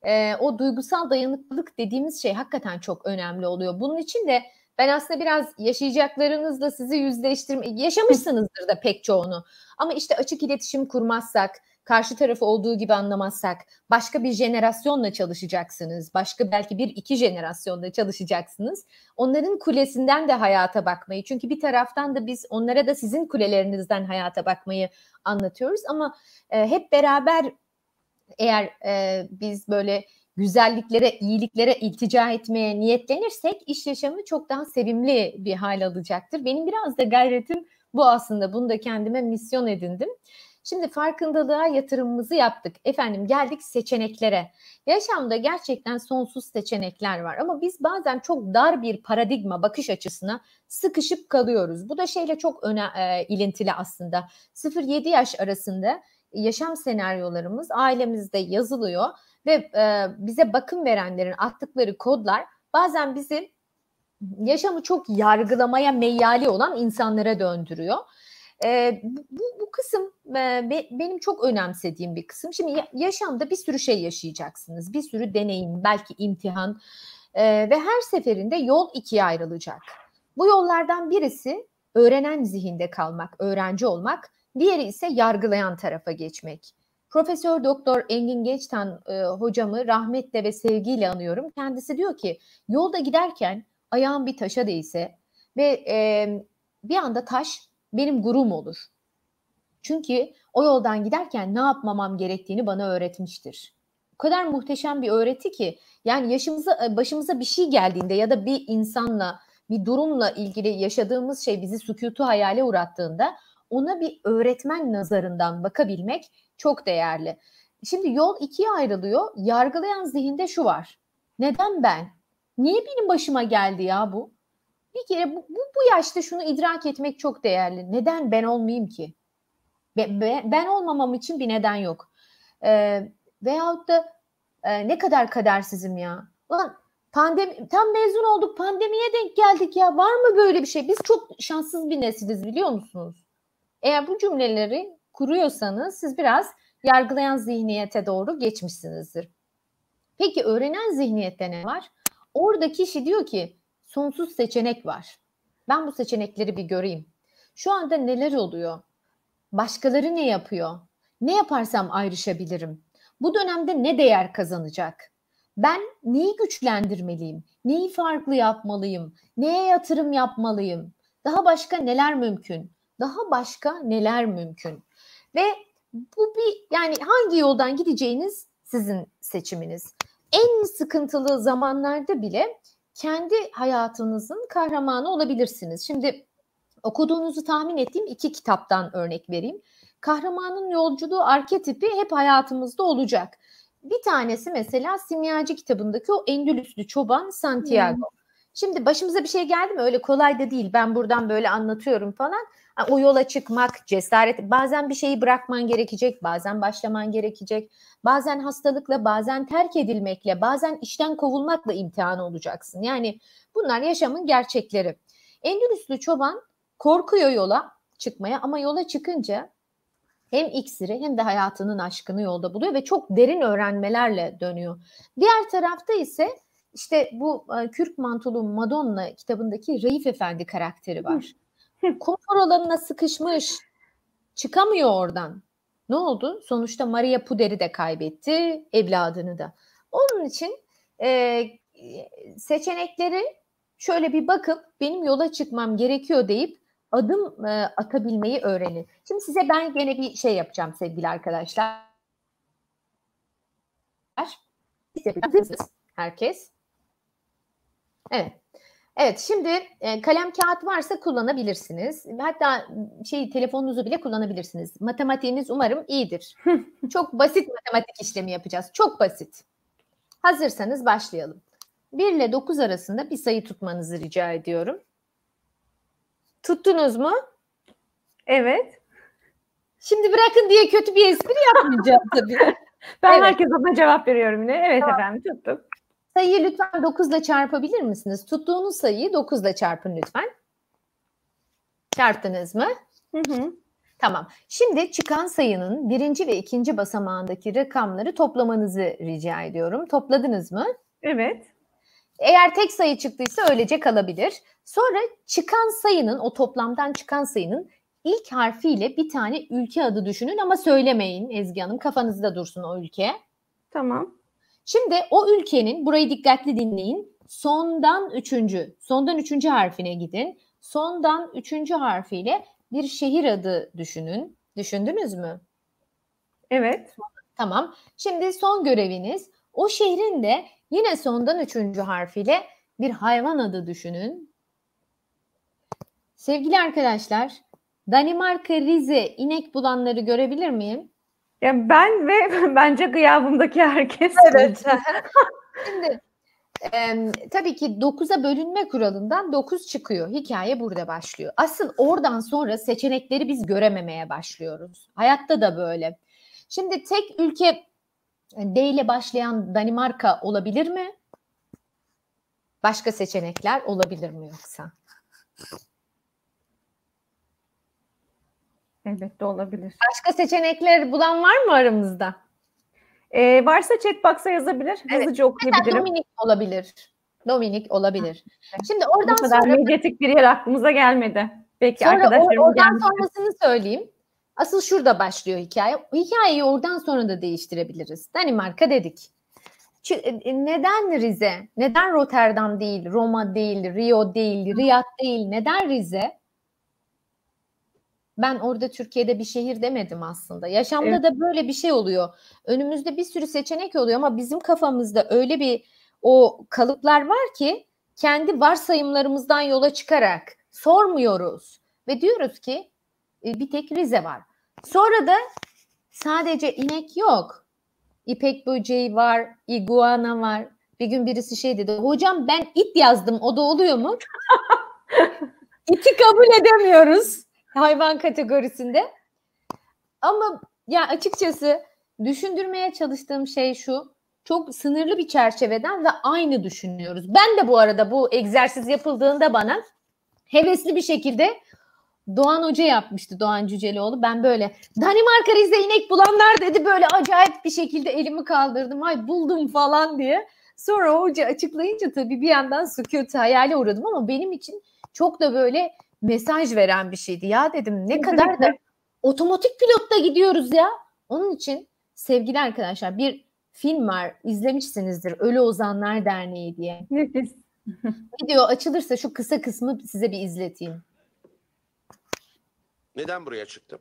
B: e, o duygusal dayanıklılık dediğimiz şey hakikaten çok önemli oluyor. Bunun için de ben aslında biraz yaşayacaklarınızla sizi yüzleştirme yaşamışsınızdır da pek çoğunu. Ama işte açık iletişim kurmazsak, karşı tarafı olduğu gibi anlamazsak başka bir jenerasyonla çalışacaksınız. Başka belki bir iki jenerasyonla çalışacaksınız. Onların kulesinden de hayata bakmayı. Çünkü bir taraftan da biz onlara da sizin kulelerinizden hayata bakmayı anlatıyoruz. Ama e, hep beraber eğer e, biz böyle güzelliklere, iyiliklere iltica etmeye niyetlenirsek iş yaşamı çok daha sevimli bir hal alacaktır. Benim biraz da gayretim bu aslında. Bunu da kendime misyon edindim. Şimdi farkındalığa yatırımımızı yaptık. Efendim geldik seçeneklere. Yaşamda gerçekten sonsuz seçenekler var ama biz bazen çok dar bir paradigma bakış açısına sıkışıp kalıyoruz. Bu da şeyle çok öne e, ilintili aslında. 0-7 yaş arasında yaşam senaryolarımız ailemizde yazılıyor ve e, bize bakım verenlerin attıkları kodlar bazen bizi yaşamı çok yargılamaya meyyali olan insanlara döndürüyor. E, bu, bu kısım e, be, benim çok önemsediğim bir kısım. Şimdi yaşamda bir sürü şey yaşayacaksınız. Bir sürü deneyim, belki imtihan e, ve her seferinde yol ikiye ayrılacak. Bu yollardan birisi öğrenen zihinde kalmak, öğrenci olmak. Diğeri ise yargılayan tarafa geçmek. Profesör Doktor Engin Geçtan e, hocamı rahmetle ve sevgiyle anıyorum. Kendisi diyor ki yolda giderken ayağım bir taşa değse ve e, bir anda taş benim gurum olur. Çünkü o yoldan giderken ne yapmamam gerektiğini bana öğretmiştir. O kadar muhteşem bir öğreti ki yani yaşımıza e, başımıza bir şey geldiğinde ya da bir insanla bir durumla ilgili yaşadığımız şey bizi sükutu hayale uğrattığında ona bir öğretmen nazarından bakabilmek çok değerli. Şimdi yol ikiye ayrılıyor. Yargılayan zihinde şu var. Neden ben? Niye benim başıma geldi ya bu? bir kere bu, bu, bu yaşta şunu idrak etmek çok değerli. Neden ben olmayayım ki? Be, be, ben olmamam için bir neden yok. E, veyahut da e, ne kadar kadersizim ya. Ulan pandemi tam mezun olduk pandemiye denk geldik ya. Var mı böyle bir şey? Biz çok şanssız bir nesiliz biliyor musunuz? Eğer bu cümleleri kuruyorsanız siz biraz yargılayan zihniyete doğru geçmişsinizdir. Peki öğrenen zihniyette ne var? Orada kişi diyor ki sonsuz seçenek var. Ben bu seçenekleri bir göreyim. Şu anda neler oluyor? Başkaları ne yapıyor? Ne yaparsam ayrışabilirim? Bu dönemde ne değer kazanacak? Ben neyi güçlendirmeliyim? Neyi farklı yapmalıyım? Neye yatırım yapmalıyım? Daha başka neler mümkün? Daha başka neler mümkün? Ve bu bir yani hangi yoldan gideceğiniz sizin seçiminiz. En sıkıntılı zamanlarda bile kendi hayatınızın kahramanı olabilirsiniz. Şimdi okuduğunuzu tahmin ettiğim iki kitaptan örnek vereyim. Kahramanın yolculuğu arketipi hep hayatımızda olacak. Bir tanesi mesela simyacı kitabındaki o Endülüslü çoban Santiago. Hmm. Şimdi başımıza bir şey geldi mi öyle kolay da değil ben buradan böyle anlatıyorum falan o yola çıkmak, cesaret. Bazen bir şeyi bırakman gerekecek, bazen başlaman gerekecek. Bazen hastalıkla, bazen terk edilmekle, bazen işten kovulmakla imtihan olacaksın. Yani bunlar yaşamın gerçekleri. Endülüslü çoban korkuyor yola çıkmaya ama yola çıkınca hem iksiri hem de hayatının aşkını yolda buluyor ve çok derin öğrenmelerle dönüyor. Diğer tarafta ise işte bu e, Kürk Mantolu Madonna kitabındaki Raif Efendi karakteri var konfor alanına sıkışmış. Çıkamıyor oradan. Ne oldu? Sonuçta Maria Puder'i de kaybetti, evladını da. Onun için e, seçenekleri şöyle bir bakıp benim yola çıkmam gerekiyor deyip adım e, atabilmeyi öğrenin. Şimdi size ben gene bir şey yapacağım sevgili arkadaşlar. Herkes. Evet. Evet şimdi e, kalem kağıt varsa kullanabilirsiniz. Hatta şey telefonunuzu bile kullanabilirsiniz. Matematiğiniz umarım iyidir. <laughs> Çok basit matematik işlemi yapacağız. Çok basit. Hazırsanız başlayalım. 1 ile 9 arasında bir sayı tutmanızı rica ediyorum.
A: Tuttunuz mu? Evet. Şimdi bırakın diye kötü bir espri yapmayacağım <laughs> tabii. ben evet. herkese cevap veriyorum yine. Evet tamam. efendim tuttum.
B: Sayıyı lütfen 9 ile çarpabilir misiniz? Tuttuğunuz sayıyı 9 ile çarpın lütfen. Çarptınız mı? Hı hı. Tamam. Şimdi çıkan sayının birinci ve ikinci basamağındaki rakamları toplamanızı rica ediyorum. Topladınız mı? Evet. Eğer tek sayı çıktıysa öylece kalabilir. Sonra çıkan sayının, o toplamdan çıkan sayının ilk harfiyle bir tane ülke adı düşünün ama söylemeyin Ezgi Hanım. Kafanızda dursun o ülke. Tamam. Şimdi o ülkenin, burayı dikkatli dinleyin. Sondan üçüncü, sondan üçüncü harfine gidin. Sondan üçüncü harfiyle bir şehir adı düşünün. Düşündünüz mü? Evet. Tamam. Şimdi son göreviniz o şehrin de yine sondan üçüncü harfiyle bir hayvan adı düşünün. Sevgili arkadaşlar, Danimarka Rize inek bulanları görebilir miyim? Yani ben ve <laughs> bence gıyabımdaki herkes. Evet. <laughs> Şimdi e, tabii ki 9'a bölünme kuralından 9 çıkıyor. Hikaye burada başlıyor. Asıl oradan sonra seçenekleri biz görememeye başlıyoruz. Hayatta da böyle. Şimdi tek ülke e, D ile başlayan Danimarka olabilir mi? Başka seçenekler olabilir mi yoksa?
A: Elbette olabilir. Başka seçenekler bulan var mı aramızda? Ee, varsa chatbox'a yazabilir. Evet.
B: Hızlıca okuyabilirim. Mesela Dominik olabilir. Dominik olabilir. Ah, evet. Şimdi oradan Bu kadar sonra... medyatik bir yer aklımıza gelmedi. Belki sonra arkadaşlarım oradan gelmedi. sonrasını söyleyeyim. Asıl şurada başlıyor hikaye. Hikayeyi oradan sonra da değiştirebiliriz. Danimarka dedik. E, e, neden Rize? Neden Rotterdam değil, Roma değil, Rio değil, Riyad değil? Neden Rize? ben orada Türkiye'de bir şehir demedim aslında. Yaşamda evet. da böyle bir şey oluyor. Önümüzde bir sürü seçenek oluyor ama bizim kafamızda öyle bir o kalıplar var ki kendi varsayımlarımızdan yola çıkarak sormuyoruz ve diyoruz ki e, bir tek Rize var. Sonra da sadece inek yok. İpek böceği var, iguana var. Bir gün birisi şey dedi. Hocam ben it yazdım. O da oluyor mu? <laughs> İti kabul edemiyoruz hayvan kategorisinde. Ama ya açıkçası düşündürmeye çalıştığım şey şu. Çok sınırlı bir çerçeveden ve aynı düşünüyoruz. Ben de bu arada bu egzersiz yapıldığında bana hevesli bir şekilde Doğan Hoca yapmıştı Doğan Cüceloğlu. Ben böyle Danimarka Rize inek bulanlar dedi böyle acayip bir şekilde elimi kaldırdım. Ay buldum falan diye. Sonra hoca açıklayınca tabii bir yandan sükutu hayale uğradım ama benim için çok da böyle mesaj veren bir şeydi. Ya dedim ne kadar da otomatik pilotta gidiyoruz ya. Onun için sevgili arkadaşlar bir film var izlemişsinizdir Ölü Ozanlar Derneği diye. Nefis. <laughs> Video açılırsa şu kısa kısmı size bir izleteyim.
C: Neden buraya çıktım?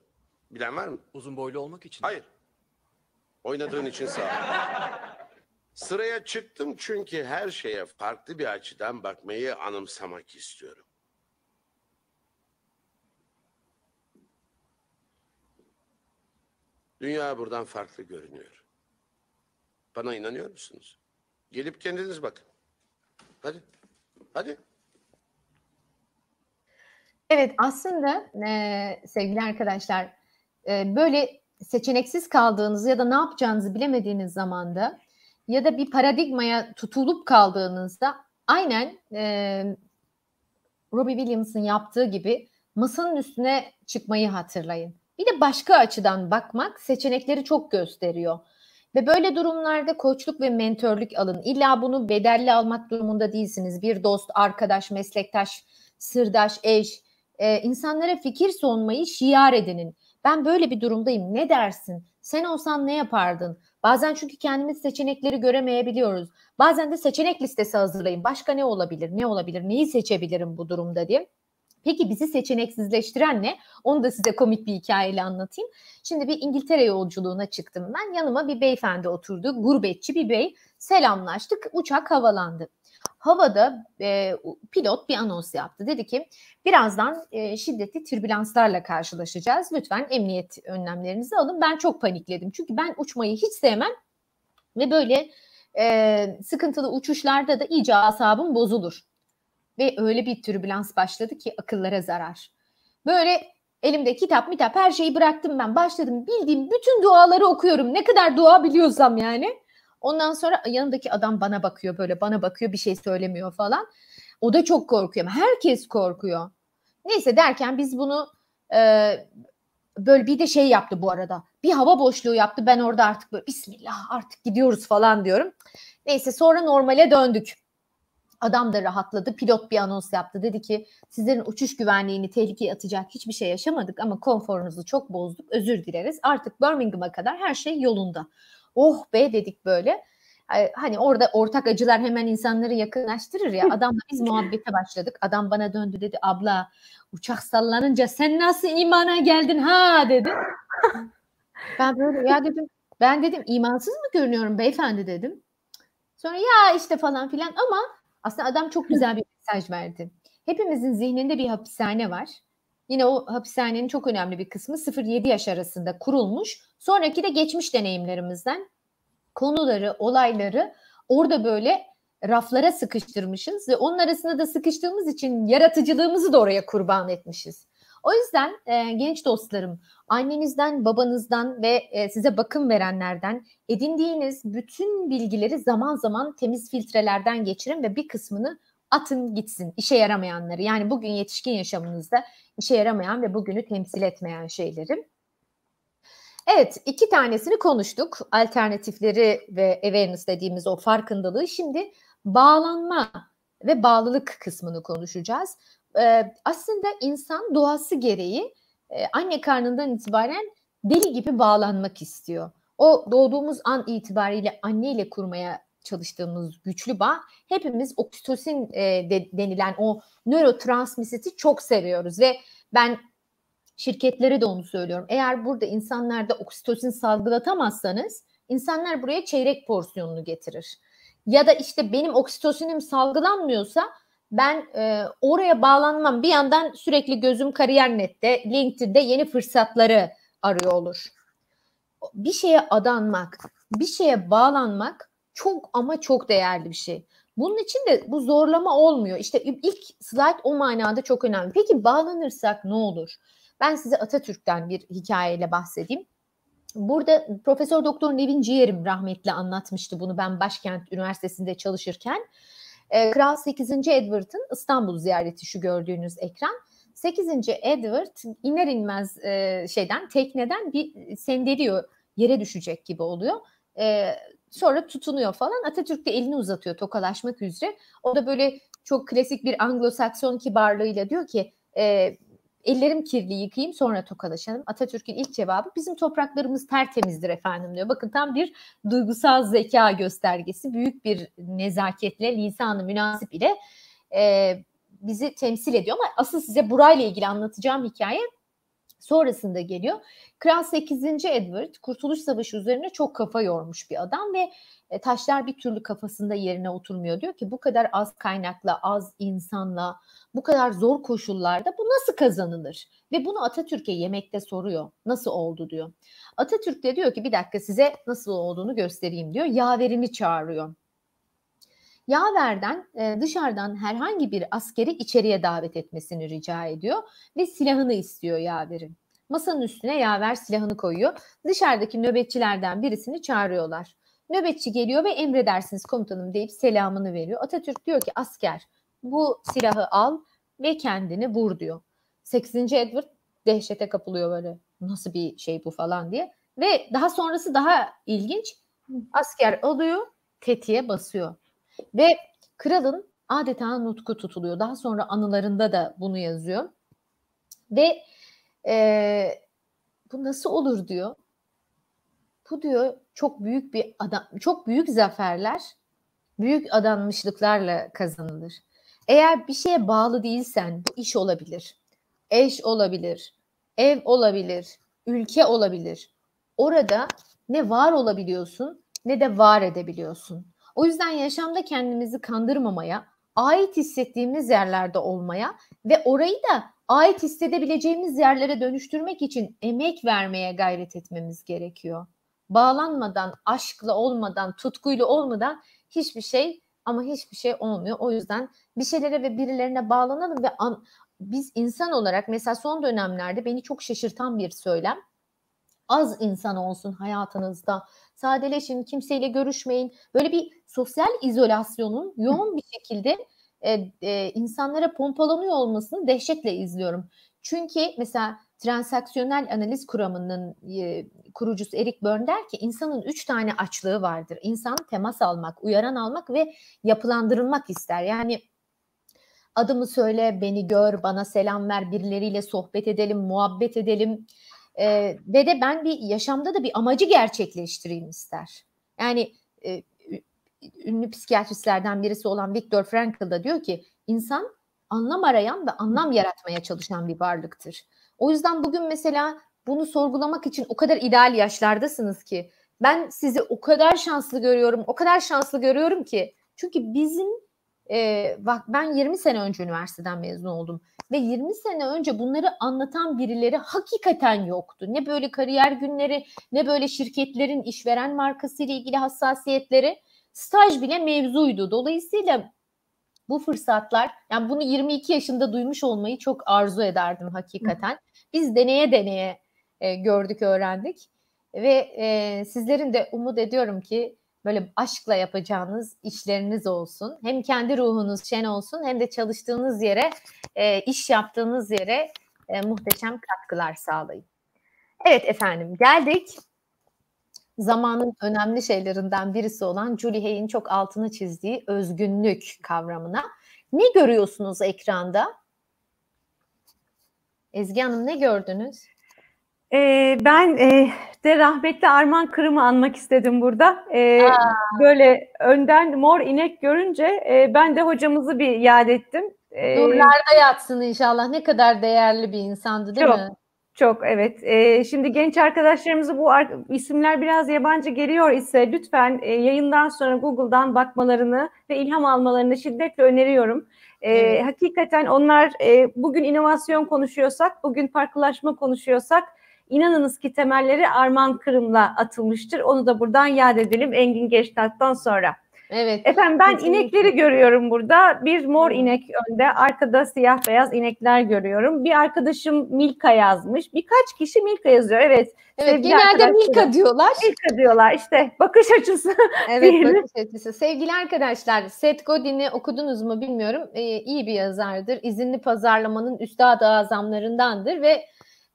C: Bilen var mı? Uzun
A: boylu olmak için. Hayır. Oynadığın için sağ ol. Sıraya çıktım çünkü her şeye farklı bir açıdan bakmayı anımsamak istiyorum. Dünya buradan farklı görünüyor. Bana inanıyor musunuz?
C: Gelip kendiniz bakın. Hadi. Hadi.
B: Evet aslında e, sevgili arkadaşlar e, böyle seçeneksiz kaldığınız ya da ne yapacağınızı bilemediğiniz zamanda ya da bir paradigmaya tutulup kaldığınızda aynen e, Robbie Williams'ın yaptığı gibi masanın üstüne çıkmayı hatırlayın. Bir de başka açıdan bakmak seçenekleri çok gösteriyor. Ve böyle durumlarda koçluk ve mentörlük alın. İlla bunu bedelli almak durumunda değilsiniz. Bir dost, arkadaş, meslektaş, sırdaş, eş, e, insanlara fikir sonmayı şiar edinin. Ben böyle bir durumdayım. Ne dersin? Sen olsan ne yapardın? Bazen çünkü kendimiz seçenekleri göremeyebiliyoruz. Bazen de seçenek listesi hazırlayın. Başka ne olabilir? Ne olabilir? Neyi seçebilirim bu durumda diye. Peki bizi seçeneksizleştiren ne? Onu da size komik bir hikayeyle anlatayım. Şimdi bir İngiltere yolculuğuna çıktım ben. Yanıma bir beyefendi oturdu. Gurbetçi bir bey. Selamlaştık. Uçak havalandı. Havada e, pilot bir anons yaptı. Dedi ki birazdan e, şiddetli türbülanslarla karşılaşacağız. Lütfen emniyet önlemlerinizi alın. Ben çok panikledim. Çünkü ben uçmayı hiç sevmem. Ve böyle e, sıkıntılı uçuşlarda da iyice asabım bozulur. Ve öyle bir türbülans başladı ki akıllara zarar. Böyle elimde kitap mitap her şeyi bıraktım ben. Başladım bildiğim bütün duaları okuyorum. Ne kadar dua biliyorsam yani. Ondan sonra yanındaki adam bana bakıyor böyle bana bakıyor bir şey söylemiyor falan. O da çok korkuyor. Herkes korkuyor. Neyse derken biz bunu e, böyle bir de şey yaptı bu arada. Bir hava boşluğu yaptı. Ben orada artık böyle bismillah artık gidiyoruz falan diyorum. Neyse sonra normale döndük. Adam da rahatladı. Pilot bir anons yaptı. Dedi ki sizlerin uçuş güvenliğini tehlikeye atacak hiçbir şey yaşamadık ama konforunuzu çok bozduk. Özür dileriz. Artık Birmingham'a kadar her şey yolunda. Oh be dedik böyle. Hani orada ortak acılar hemen insanları yakınlaştırır ya. Adamla biz muhabbete başladık. Adam bana döndü dedi abla uçak sallanınca sen nasıl imana geldin ha dedi. ben böyle ya dedim ben dedim imansız mı görünüyorum beyefendi dedim. Sonra ya işte falan filan ama aslında adam çok güzel bir mesaj verdi. Hepimizin zihninde bir hapishane var. Yine o hapishanenin çok önemli bir kısmı 0-7 yaş arasında kurulmuş. Sonraki de geçmiş deneyimlerimizden konuları, olayları orada böyle raflara sıkıştırmışız ve onun arasında da sıkıştığımız için yaratıcılığımızı da oraya kurban etmişiz. O yüzden e, genç dostlarım annenizden, babanızdan ve e, size bakım verenlerden edindiğiniz bütün bilgileri zaman zaman temiz filtrelerden geçirin ve bir kısmını atın gitsin işe yaramayanları. Yani bugün yetişkin yaşamınızda işe yaramayan ve bugünü temsil etmeyen şeyleri. Evet iki tanesini konuştuk. Alternatifleri ve awareness dediğimiz o farkındalığı. Şimdi bağlanma ve bağlılık kısmını konuşacağız e, aslında insan doğası gereği e, anne karnından itibaren deli gibi bağlanmak istiyor. O doğduğumuz an itibariyle anneyle kurmaya çalıştığımız güçlü bağ hepimiz oksitosin e, de, denilen o nörotransmisiti çok seviyoruz ve ben şirketlere de onu söylüyorum. Eğer burada insanlarda oksitosin salgılatamazsanız insanlar buraya çeyrek porsiyonunu getirir. Ya da işte benim oksitosinim salgılanmıyorsa ben e, oraya bağlanmam. Bir yandan sürekli gözüm kariyer nette, LinkedIn'de yeni fırsatları arıyor olur. Bir şeye adanmak, bir şeye bağlanmak çok ama çok değerli bir şey. Bunun için de bu zorlama olmuyor. İşte ilk slide o manada çok önemli. Peki bağlanırsak ne olur? Ben size Atatürk'ten bir hikayeyle bahsedeyim. Burada Profesör Doktor Nevin Ciğerim rahmetli anlatmıştı bunu ben Başkent Üniversitesi'nde çalışırken. Ee, Kral 8. Edward'ın İstanbul ziyareti şu gördüğünüz ekran. 8. Edward iner inmez e, şeyden tekneden bir sendeliyor yere düşecek gibi oluyor. E, sonra tutunuyor falan. Atatürk de elini uzatıyor tokalaşmak üzere. O da böyle çok klasik bir Anglo-Sakson kibarlığıyla diyor ki e, ellerim kirli yıkayayım sonra tokalaşalım. Atatürk'ün ilk cevabı bizim topraklarımız tertemizdir efendim diyor. Bakın tam bir duygusal zeka göstergesi büyük bir nezaketle lisanı münasip ile e, bizi temsil ediyor. Ama asıl size burayla ilgili anlatacağım hikaye Sonrasında geliyor. Kral 8. Edward Kurtuluş Savaşı üzerine çok kafa yormuş bir adam ve e, taşlar bir türlü kafasında yerine oturmuyor. Diyor ki bu kadar az kaynakla, az insanla, bu kadar zor koşullarda bu nasıl kazanılır? Ve bunu Atatürk'e yemekte soruyor. Nasıl oldu diyor. Atatürk de diyor ki bir dakika size nasıl olduğunu göstereyim diyor. Yaverini çağırıyor. Yaver'den e, dışarıdan herhangi bir askeri içeriye davet etmesini rica ediyor ve silahını istiyor Yaver'in. Masanın üstüne Yaver silahını koyuyor. Dışarıdaki nöbetçilerden birisini çağırıyorlar. Nöbetçi geliyor ve emredersiniz komutanım deyip selamını veriyor. Atatürk diyor ki asker bu silahı al ve kendini vur diyor. 8. Edward dehşete kapılıyor böyle nasıl bir şey bu falan diye. Ve daha sonrası daha ilginç. Asker alıyor, tetiğe basıyor. Ve kralın adeta nutku tutuluyor. Daha sonra anılarında da bunu yazıyor. Ve e, bu nasıl olur diyor. Bu diyor çok büyük bir adam, çok büyük zaferler büyük adanmışlıklarla kazanılır. Eğer bir şeye bağlı değilsen bu iş olabilir, eş olabilir, ev olabilir, ülke olabilir. Orada ne var olabiliyorsun ne de var edebiliyorsun. O yüzden yaşamda kendimizi kandırmamaya, ait hissettiğimiz yerlerde olmaya ve orayı da ait hissedebileceğimiz yerlere dönüştürmek için emek vermeye gayret etmemiz gerekiyor. Bağlanmadan, aşkla olmadan, tutkuyla olmadan hiçbir şey ama hiçbir şey olmuyor. O yüzden bir şeylere ve birilerine bağlanalım ve an, biz insan olarak mesela son dönemlerde beni çok şaşırtan bir söylem az insan olsun hayatınızda. Sadeleşin, kimseyle görüşmeyin. Böyle bir sosyal izolasyonun yoğun bir şekilde e, e, insanlara pompalanıyor olmasını dehşetle izliyorum. Çünkü mesela transaksiyonel analiz kuramının e, kurucusu Eric Berne der ki insanın üç tane açlığı vardır. İnsan temas almak, uyaran almak ve yapılandırılmak ister. Yani adımı söyle, beni gör, bana selam ver, birileriyle sohbet edelim, muhabbet edelim, e, ve de ben bir yaşamda da bir amacı gerçekleştireyim ister. Yani e, ünlü psikiyatristlerden birisi olan Viktor Frankl da diyor ki insan anlam arayan ve anlam yaratmaya çalışan bir varlıktır. O yüzden bugün mesela bunu sorgulamak için o kadar ideal yaşlardasınız ki ben sizi o kadar şanslı görüyorum, o kadar şanslı görüyorum ki çünkü bizim e, bak ben 20 sene önce üniversiteden mezun oldum ve 20 sene önce bunları anlatan birileri hakikaten yoktu. Ne böyle kariyer günleri ne böyle şirketlerin işveren markası ile ilgili hassasiyetleri staj bile mevzuydu. Dolayısıyla bu fırsatlar yani bunu 22 yaşında duymuş olmayı çok arzu ederdim hakikaten. Biz deneye deneye e, gördük öğrendik ve e, sizlerin de umut ediyorum ki böyle aşkla yapacağınız işleriniz olsun. Hem kendi ruhunuz şen olsun hem de çalıştığınız yere, e, iş yaptığınız yere e, muhteşem katkılar sağlayın. Evet efendim geldik zamanın önemli şeylerinden birisi olan Julie Hay'in çok altını çizdiği özgünlük kavramına. Ne görüyorsunuz ekranda? Ezgi Hanım ne gördünüz?
A: Ee, ben e, de rahmetli Arman Kırım'ı anmak istedim burada. Ee, böyle önden mor inek görünce e, ben de hocamızı bir yad ettim. Ee, Nurlarda yatsın inşallah. Ne kadar değerli bir insandı değil çok, mi? Çok evet. Ee, şimdi genç arkadaşlarımızı bu ar isimler biraz yabancı geliyor ise lütfen e, yayından sonra Google'dan bakmalarını ve ilham almalarını şiddetle öneriyorum. E, evet. Hakikaten onlar e, bugün inovasyon konuşuyorsak, bugün farklılaşma konuşuyorsak İnanınız ki temelleri Arman Kırım'la atılmıştır. Onu da buradan yad edelim Engin Geçtat'tan sonra. Evet. Efendim ben kesinlikle. inekleri görüyorum burada. Bir mor inek önde, arkada siyah beyaz inekler görüyorum. Bir arkadaşım Milka yazmış. Birkaç kişi Milka yazıyor. Evet. Evet, genelde Milka diyorlar. Milka diyorlar işte bakış açısı. <laughs> Evet bakış
B: açısı. Sevgili arkadaşlar Seth Godin'i okudunuz mu bilmiyorum. Ee, iyi bir yazardır. İzinli pazarlamanın üstad azamlarındandır ve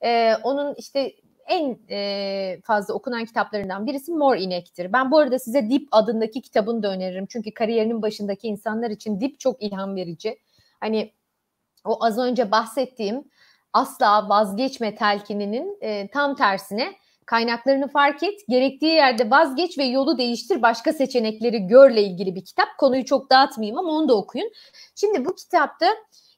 B: e, onun işte en e, fazla okunan kitaplarından birisi Mor İnek'tir. Ben bu arada size Dip adındaki kitabını da öneririm. Çünkü kariyerinin başındaki insanlar için Dip çok ilham verici. Hani o az önce bahsettiğim asla vazgeçme telkininin e, tam tersine kaynaklarını fark et, gerektiği yerde vazgeç ve yolu değiştir, başka seçenekleri görle ilgili bir kitap. Konuyu çok dağıtmayayım ama onu da okuyun. Şimdi bu kitapta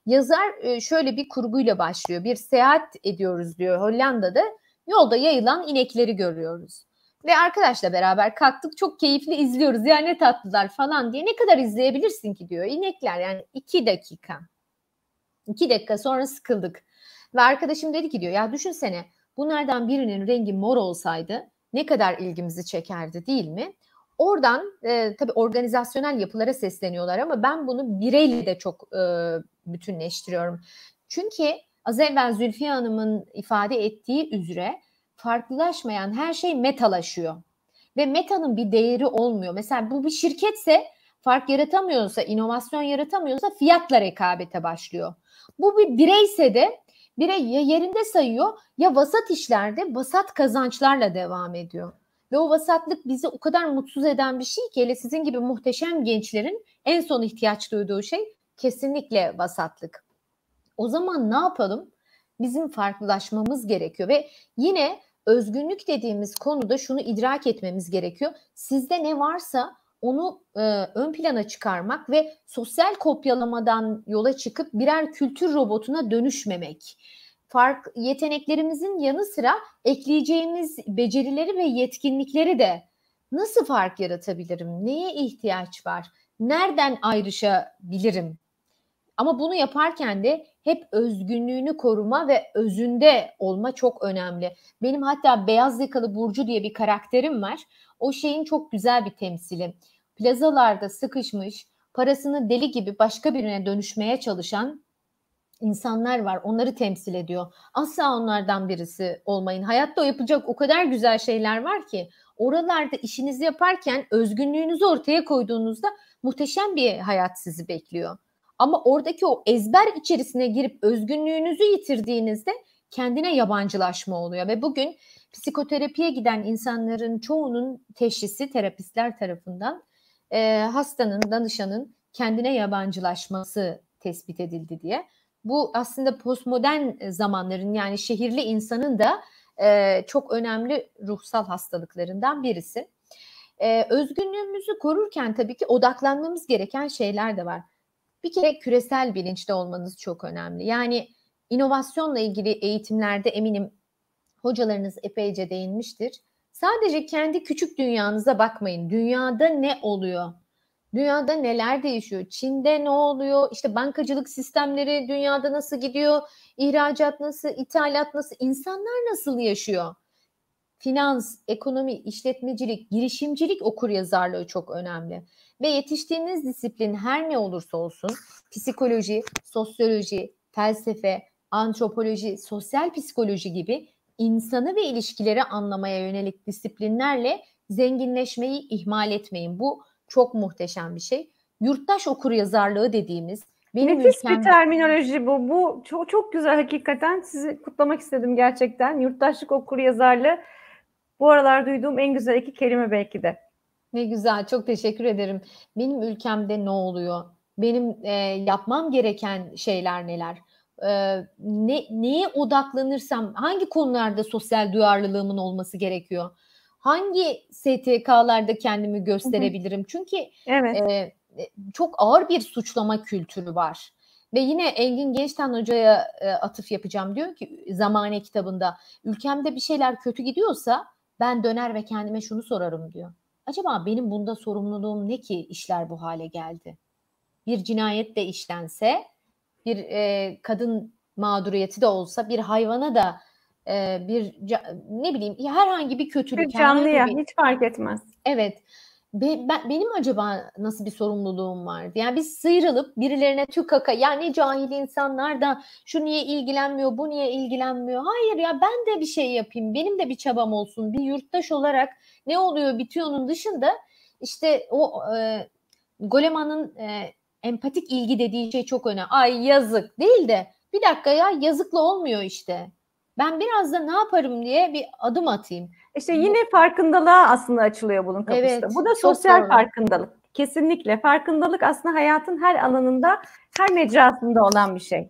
B: Yazar e, şöyle bir kurguyla başlıyor. Bir seyahat ediyoruz diyor Hollanda'da. Yolda yayılan inekleri görüyoruz. Ve arkadaşla beraber kalktık çok keyifli izliyoruz. Ya ne tatlılar falan diye. Ne kadar izleyebilirsin ki diyor. İnekler yani iki dakika. İki dakika sonra sıkıldık. Ve arkadaşım dedi ki diyor ya düşünsene bunlardan birinin rengi mor olsaydı ne kadar ilgimizi çekerdi değil mi? Oradan e, tabii organizasyonel yapılara sesleniyorlar ama ben bunu bireyle de çok e, bütünleştiriyorum. Çünkü az evvel Zülfiye Hanım'ın ifade ettiği üzere farklılaşmayan her şey metalaşıyor. Ve metanın bir değeri olmuyor. Mesela bu bir şirketse fark yaratamıyorsa, inovasyon yaratamıyorsa fiyatla rekabete başlıyor. Bu bir bireyse de birey ya yerinde sayıyor ya vasat işlerde vasat kazançlarla devam ediyor. Ve o vasatlık bizi o kadar mutsuz eden bir şey ki hele sizin gibi muhteşem gençlerin en son ihtiyaç duyduğu şey kesinlikle vasatlık. O zaman ne yapalım? Bizim farklılaşmamız gerekiyor ve yine özgünlük dediğimiz konuda şunu idrak etmemiz gerekiyor. Sizde ne varsa onu e, ön plana çıkarmak ve sosyal kopyalamadan yola çıkıp birer kültür robotuna dönüşmemek fark yeteneklerimizin yanı sıra ekleyeceğimiz becerileri ve yetkinlikleri de nasıl fark yaratabilirim? Neye ihtiyaç var? Nereden ayrışabilirim? Ama bunu yaparken de hep özgünlüğünü koruma ve özünde olma çok önemli. Benim hatta beyaz yakalı Burcu diye bir karakterim var. O şeyin çok güzel bir temsili. Plazalarda sıkışmış, parasını deli gibi başka birine dönüşmeye çalışan insanlar var. Onları temsil ediyor. Asla onlardan birisi olmayın. Hayatta yapacak o kadar güzel şeyler var ki oralarda işinizi yaparken özgünlüğünüzü ortaya koyduğunuzda muhteşem bir hayat sizi bekliyor. Ama oradaki o ezber içerisine girip özgünlüğünüzü yitirdiğinizde kendine yabancılaşma oluyor ve bugün psikoterapiye giden insanların çoğunun teşhisi terapistler tarafından e, hastanın, danışanın kendine yabancılaşması tespit edildi diye bu aslında postmodern e, zamanların yani şehirli insanın da e, çok önemli ruhsal hastalıklarından birisi. E, özgünlüğümüzü korurken tabii ki odaklanmamız gereken şeyler de var. Bir kere küresel bilinçte olmanız çok önemli. Yani inovasyonla ilgili eğitimlerde eminim hocalarınız epeyce değinmiştir. Sadece kendi küçük dünyanıza bakmayın. Dünyada ne oluyor? Dünyada neler değişiyor? Çin'de ne oluyor? İşte bankacılık sistemleri dünyada nasıl gidiyor? İhracat nasıl? İthalat nasıl? İnsanlar nasıl yaşıyor? Finans, ekonomi, işletmecilik, girişimcilik okur yazarlığı çok önemli. Ve yetiştiğiniz disiplin her ne olursa olsun psikoloji, sosyoloji, felsefe, antropoloji, sosyal psikoloji gibi insanı ve ilişkileri anlamaya yönelik disiplinlerle zenginleşmeyi ihmal etmeyin. Bu çok muhteşem bir şey.
A: Yurttaş okur yazarlığı dediğimiz benim Nefis ülkemde... bir terminoloji bu. Bu çok çok güzel hakikaten. Sizi kutlamak istedim gerçekten. Yurttaşlık okur yazarlığı bu aralar duyduğum en güzel iki kelime belki de. Ne güzel. Çok teşekkür ederim. Benim
B: ülkemde ne oluyor? Benim e, yapmam gereken şeyler neler? E, ne neye odaklanırsam, hangi konularda sosyal duyarlılığımın olması gerekiyor? hangi STK'larda kendimi gösterebilirim? Hı hı. Çünkü evet. e, çok ağır bir suçlama kültürü var. Ve yine Engin Gençten Hoca'ya e, atıf yapacağım. Diyor ki Zamane kitabında ülkemde bir şeyler kötü gidiyorsa ben döner ve kendime şunu sorarım diyor. Acaba benim bunda sorumluluğum ne ki işler bu hale geldi? Bir cinayet de işlense, bir e, kadın mağduriyeti de olsa, bir hayvana da e, bir ne bileyim herhangi bir kötülük. Canlıya bir... hiç fark etmez. Evet. Be, ben, benim acaba nasıl bir sorumluluğum vardı? Yani biz sıyrılıp birilerine tükaka ya ne cahil insanlar da şu niye ilgilenmiyor bu niye ilgilenmiyor? Hayır ya ben de bir şey yapayım benim de bir çabam olsun bir yurttaş olarak ne oluyor bitiyor'nun dışında işte o e, Goleman'ın e, empatik ilgi dediği şey çok önemli. Ay yazık değil de bir dakika ya
A: yazıkla olmuyor işte ben biraz da ne yaparım diye bir adım atayım. İşte yine farkındalığa aslında açılıyor bunun kapısı. Evet, Bu da sosyal farkındalık. Kesinlikle farkındalık aslında hayatın her alanında, her mecrasında olan bir şey.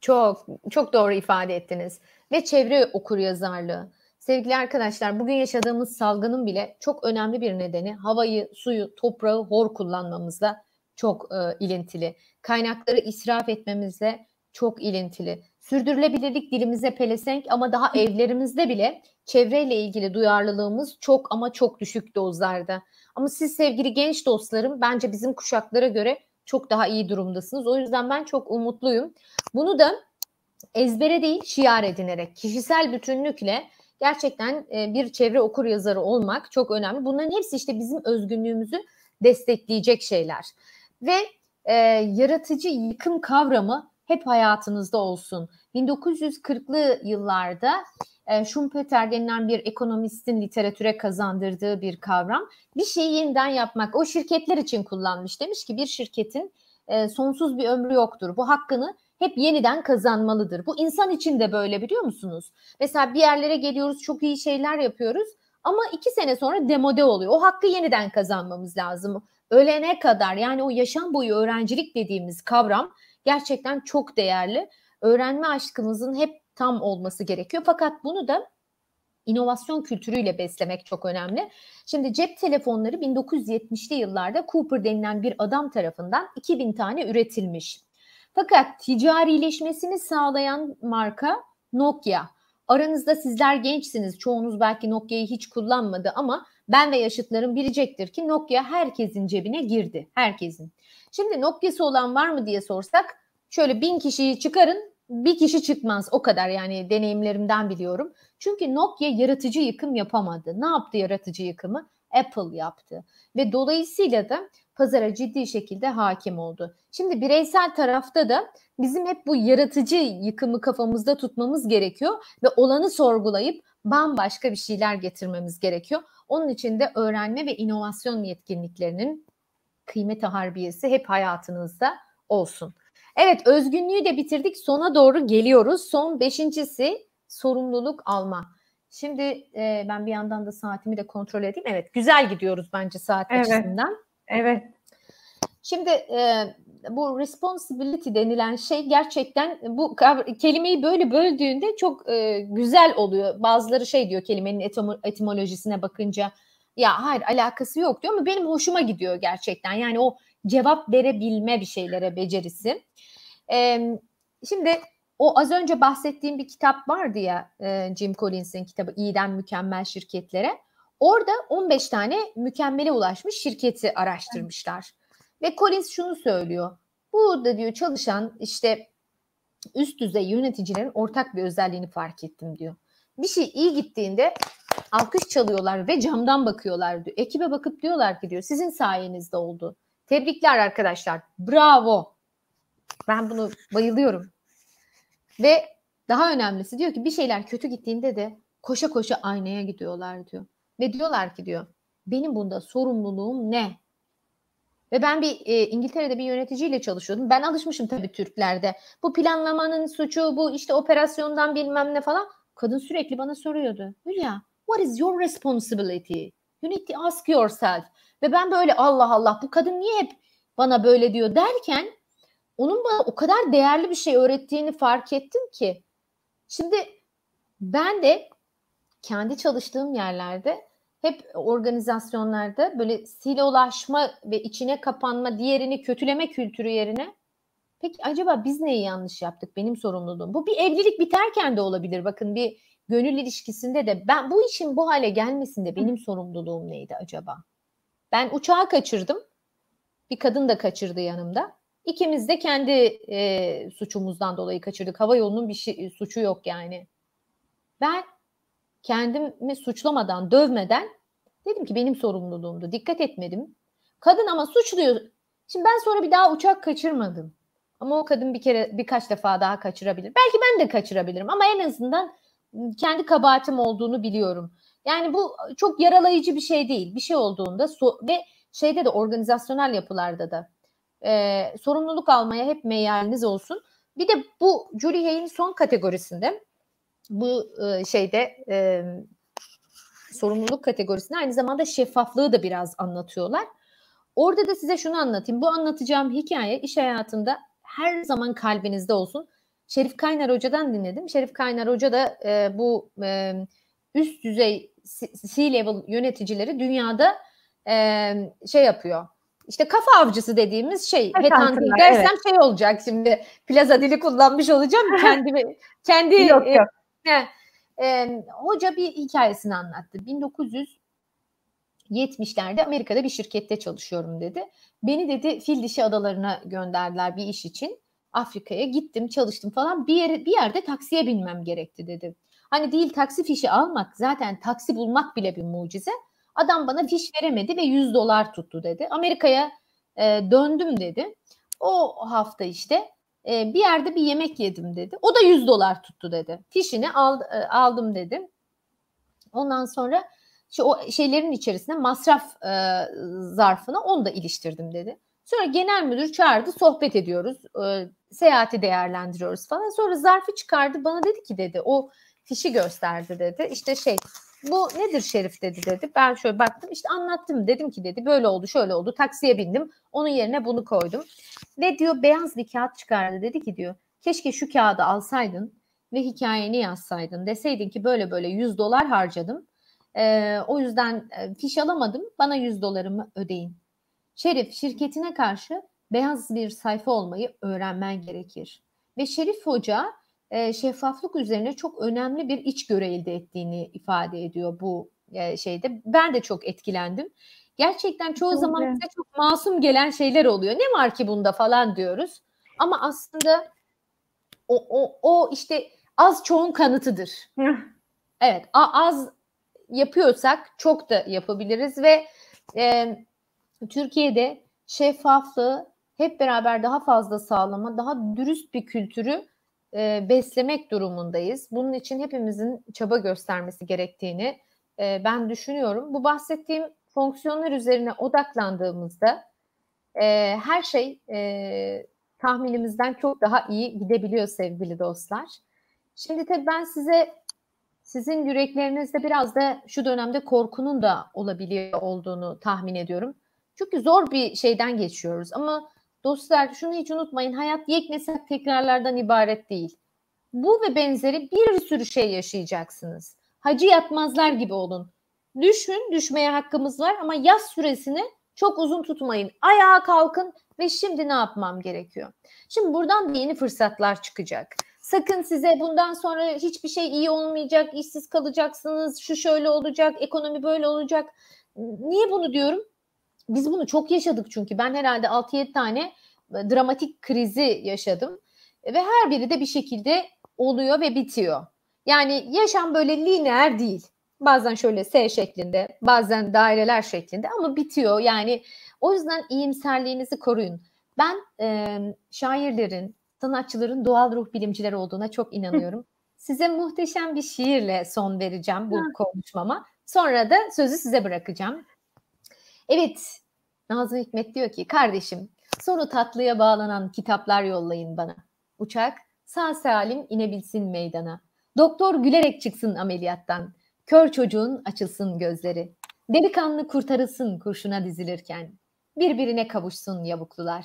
A: Çok
B: çok doğru ifade ettiniz. Ve çevre okur yazarlığı. Sevgili arkadaşlar, bugün yaşadığımız salgının bile çok önemli bir nedeni havayı, suyu, toprağı hor kullanmamızda çok e, ilintili. Kaynakları israf etmemizle çok ilintili. Sürdürülebilirlik dilimize pelesenk ama daha evlerimizde bile çevreyle ilgili duyarlılığımız çok ama çok düşük dozlarda. Ama siz sevgili genç dostlarım bence bizim kuşaklara göre çok daha iyi durumdasınız. O yüzden ben çok umutluyum. Bunu da ezbere değil şiar edinerek kişisel bütünlükle gerçekten e, bir çevre okur yazarı olmak çok önemli. Bunların hepsi işte bizim özgünlüğümüzü destekleyecek şeyler. Ve e, yaratıcı yıkım kavramı hep hayatınızda olsun. 1940'lı yıllarda e, Schumpeter denilen bir ekonomistin literatüre kazandırdığı bir kavram. Bir şeyi yeniden yapmak. O şirketler için kullanmış. Demiş ki bir şirketin e, sonsuz bir ömrü yoktur. Bu hakkını hep yeniden kazanmalıdır. Bu insan için de böyle biliyor musunuz? Mesela bir yerlere geliyoruz çok iyi şeyler yapıyoruz ama iki sene sonra demode oluyor. O hakkı yeniden kazanmamız lazım. Ölene kadar yani o yaşam boyu öğrencilik dediğimiz kavram gerçekten çok değerli. Öğrenme aşkımızın hep tam olması gerekiyor. Fakat bunu da inovasyon kültürüyle beslemek çok önemli. Şimdi cep telefonları 1970'li yıllarda Cooper denilen bir adam tarafından 2000 tane üretilmiş. Fakat ticarileşmesini sağlayan marka Nokia. Aranızda sizler gençsiniz. Çoğunuz belki Nokia'yı hiç kullanmadı ama ben ve yaşıtlarım bilecektir ki Nokia herkesin cebine girdi. Herkesin. Şimdi Nokia'sı olan var mı diye sorsak şöyle bin kişiyi çıkarın bir kişi çıkmaz o kadar yani deneyimlerimden biliyorum. Çünkü Nokia yaratıcı yıkım yapamadı. Ne yaptı yaratıcı yıkımı? Apple yaptı ve dolayısıyla da pazara ciddi şekilde hakim oldu. Şimdi bireysel tarafta da bizim hep bu yaratıcı yıkımı kafamızda tutmamız gerekiyor ve olanı sorgulayıp bambaşka bir şeyler getirmemiz gerekiyor. Onun için de öğrenme ve inovasyon yetkinliklerinin kıymeti harbiyesi hep hayatınızda olsun. Evet özgünlüğü de bitirdik. Sona doğru geliyoruz. Son beşincisi sorumluluk alma. Şimdi e, ben bir yandan da saatimi de kontrol edeyim. Evet güzel gidiyoruz bence saat evet. açısından. Evet. Şimdi e, bu responsibility denilen şey gerçekten bu kelimeyi böyle böldüğünde çok e, güzel oluyor. Bazıları şey diyor kelimenin etimolojisine bakınca ya hayır alakası yok diyor ama benim hoşuma gidiyor gerçekten. Yani o cevap verebilme bir şeylere becerisi. E, şimdi o az önce bahsettiğim bir kitap vardı ya e, Jim Collins'in kitabı İyiden Mükemmel Şirketlere. Orada 15 tane mükemmele ulaşmış şirketi araştırmışlar. Ve Collins şunu söylüyor. Burada diyor çalışan işte üst düzey yöneticilerin ortak bir özelliğini fark ettim diyor. Bir şey iyi gittiğinde alkış çalıyorlar ve camdan bakıyorlar diyor. Ekibe bakıp diyorlar ki diyor sizin sayenizde oldu. Tebrikler arkadaşlar. Bravo. Ben bunu bayılıyorum. Ve daha önemlisi diyor ki bir şeyler kötü gittiğinde de koşa koşa aynaya gidiyorlar diyor. Ve diyorlar ki diyor benim bunda sorumluluğum ne? Ve ben bir e, İngiltere'de bir yöneticiyle çalışıyordum. Ben alışmışım tabii Türklerde. Bu planlamanın suçu, bu işte operasyondan bilmem ne falan. Kadın sürekli bana soruyordu. Hülya, what is your responsibility? You need to ask yourself. Ve ben böyle Allah Allah bu kadın niye hep bana böyle diyor derken onun bana o kadar değerli bir şey öğrettiğini fark ettim ki. Şimdi ben de kendi çalıştığım yerlerde hep organizasyonlarda böyle silolaşma ve içine kapanma, diğerini kötüleme kültürü yerine peki acaba biz neyi yanlış yaptık benim sorumluluğum? Bu bir evlilik biterken de olabilir. Bakın bir gönül ilişkisinde de ben bu işin bu hale gelmesinde benim sorumluluğum neydi acaba? Ben uçağı kaçırdım. Bir kadın da kaçırdı yanımda. İkimiz de kendi e, suçumuzdan dolayı kaçırdık. Hava yolunun bir şey, suçu yok yani. Ben kendimi suçlamadan, dövmeden dedim ki benim sorumluluğumdu. Dikkat etmedim. Kadın ama suçluyor. Şimdi ben sonra bir daha uçak kaçırmadım. Ama o kadın bir kere birkaç defa daha kaçırabilir. Belki ben de kaçırabilirim ama en azından kendi kabahatim olduğunu biliyorum. Yani bu çok yaralayıcı bir şey değil. Bir şey olduğunda so- ve şeyde de organizasyonel yapılarda da e, sorumluluk almaya hep meyaliniz olsun. Bir de bu Julie Hay'in son kategorisinde bu e, şeyde e, sorumluluk kategorisinde aynı zamanda şeffaflığı da biraz anlatıyorlar. Orada da size şunu anlatayım. Bu anlatacağım hikaye iş hayatında her zaman kalbinizde olsun. Şerif Kaynar Hoca'dan dinledim. Şerif Kaynar Hoca da e, bu e, üst düzey C-level yöneticileri dünyada e, şey yapıyor. İşte kafa avcısı dediğimiz şey. Headhunting dersem evet. şey olacak şimdi. Plaza dili kullanmış olacağım. Kendimi, kendi yok, e, yok. He, e, hoca bir hikayesini anlattı. 1970'lerde Amerika'da bir şirkette çalışıyorum dedi. Beni dedi fil dişi adalarına gönderdiler bir iş için. Afrika'ya gittim, çalıştım falan. Bir yere bir yerde taksiye binmem gerekti dedi. Hani değil taksi fişi almak zaten taksi bulmak bile bir mucize. Adam bana fiş veremedi ve 100 dolar tuttu dedi. Amerika'ya e, döndüm dedi. O hafta işte e, bir yerde bir yemek yedim dedi. O da 100 dolar tuttu dedi. Fişini al, e, aldım dedi. Ondan sonra işte o şeylerin içerisine masraf e, zarfına onu da iliştirdim dedi. Sonra genel müdür çağırdı sohbet ediyoruz. E, seyahati değerlendiriyoruz falan. Sonra zarfı çıkardı bana dedi ki dedi o fişi gösterdi dedi. İşte şey bu nedir Şerif dedi dedi. Ben şöyle baktım işte anlattım dedim ki dedi böyle oldu şöyle oldu taksiye bindim onun yerine bunu koydum. Ve diyor beyaz bir kağıt çıkardı dedi ki diyor keşke şu kağıdı alsaydın ve hikayeni yazsaydın deseydin ki böyle böyle 100 dolar harcadım. Ee, o yüzden e, fiş alamadım bana 100 dolarımı ödeyin. Şerif şirketine karşı beyaz bir sayfa olmayı öğrenmen gerekir. Ve Şerif Hoca e, şeffaflık üzerine çok önemli bir içgörü elde ettiğini ifade ediyor bu e, şeyde. Ben de çok etkilendim. Gerçekten çoğu zaman bize çok masum gelen şeyler oluyor. Ne var ki bunda falan diyoruz. Ama aslında o, o, o işte az çoğun kanıtıdır. <laughs> evet az yapıyorsak çok da yapabiliriz ve e, Türkiye'de şeffaflığı hep beraber daha fazla sağlama, daha dürüst bir kültürü e, beslemek durumundayız. Bunun için hepimizin çaba göstermesi gerektiğini e, ben düşünüyorum. Bu bahsettiğim fonksiyonlar üzerine odaklandığımızda e, her şey e, tahminimizden çok daha iyi gidebiliyor sevgili dostlar. Şimdi tabii ben size sizin yüreklerinizde biraz da şu dönemde korkunun da olabiliyor olduğunu tahmin ediyorum. Çünkü zor bir şeyden geçiyoruz ama Dostlar şunu hiç unutmayın hayat yeknesak tekrarlardan ibaret değil. Bu ve benzeri bir sürü şey yaşayacaksınız. Hacı yatmazlar gibi olun. Düşün, düşmeye hakkımız var ama yaz süresini çok uzun tutmayın. Ayağa kalkın ve şimdi ne yapmam gerekiyor? Şimdi buradan da yeni fırsatlar çıkacak. Sakın size bundan sonra hiçbir şey iyi olmayacak, işsiz kalacaksınız, şu şöyle olacak, ekonomi böyle olacak. Niye bunu diyorum? biz bunu çok yaşadık çünkü ben herhalde 6-7 tane e, dramatik krizi yaşadım e, ve her biri de bir şekilde oluyor ve bitiyor. Yani yaşam böyle lineer değil. Bazen şöyle S şeklinde, bazen daireler şeklinde ama bitiyor. Yani o yüzden iyimserliğinizi koruyun. Ben e, şairlerin, sanatçıların doğal ruh bilimciler olduğuna çok inanıyorum. size muhteşem bir şiirle son vereceğim bu konuşmama. Sonra da sözü size bırakacağım. Evet Nazım Hikmet diyor ki kardeşim sonu tatlıya bağlanan kitaplar yollayın bana. Uçak sağ salim inebilsin meydana. Doktor gülerek çıksın ameliyattan. Kör çocuğun açılsın gözleri. Delikanlı kurtarılsın kurşuna dizilirken. Birbirine kavuşsun yavuklular.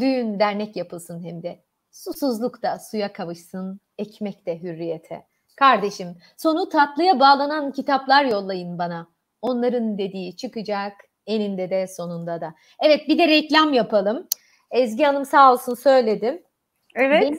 B: Düğün dernek yapılsın hem de. Susuzluk da suya kavuşsun, ekmek de hürriyete. Kardeşim, sonu tatlıya bağlanan kitaplar yollayın bana. Onların dediği çıkacak, eninde de sonunda da. Evet bir de reklam yapalım. Ezgi Hanım sağ olsun söyledim. Evet. Benim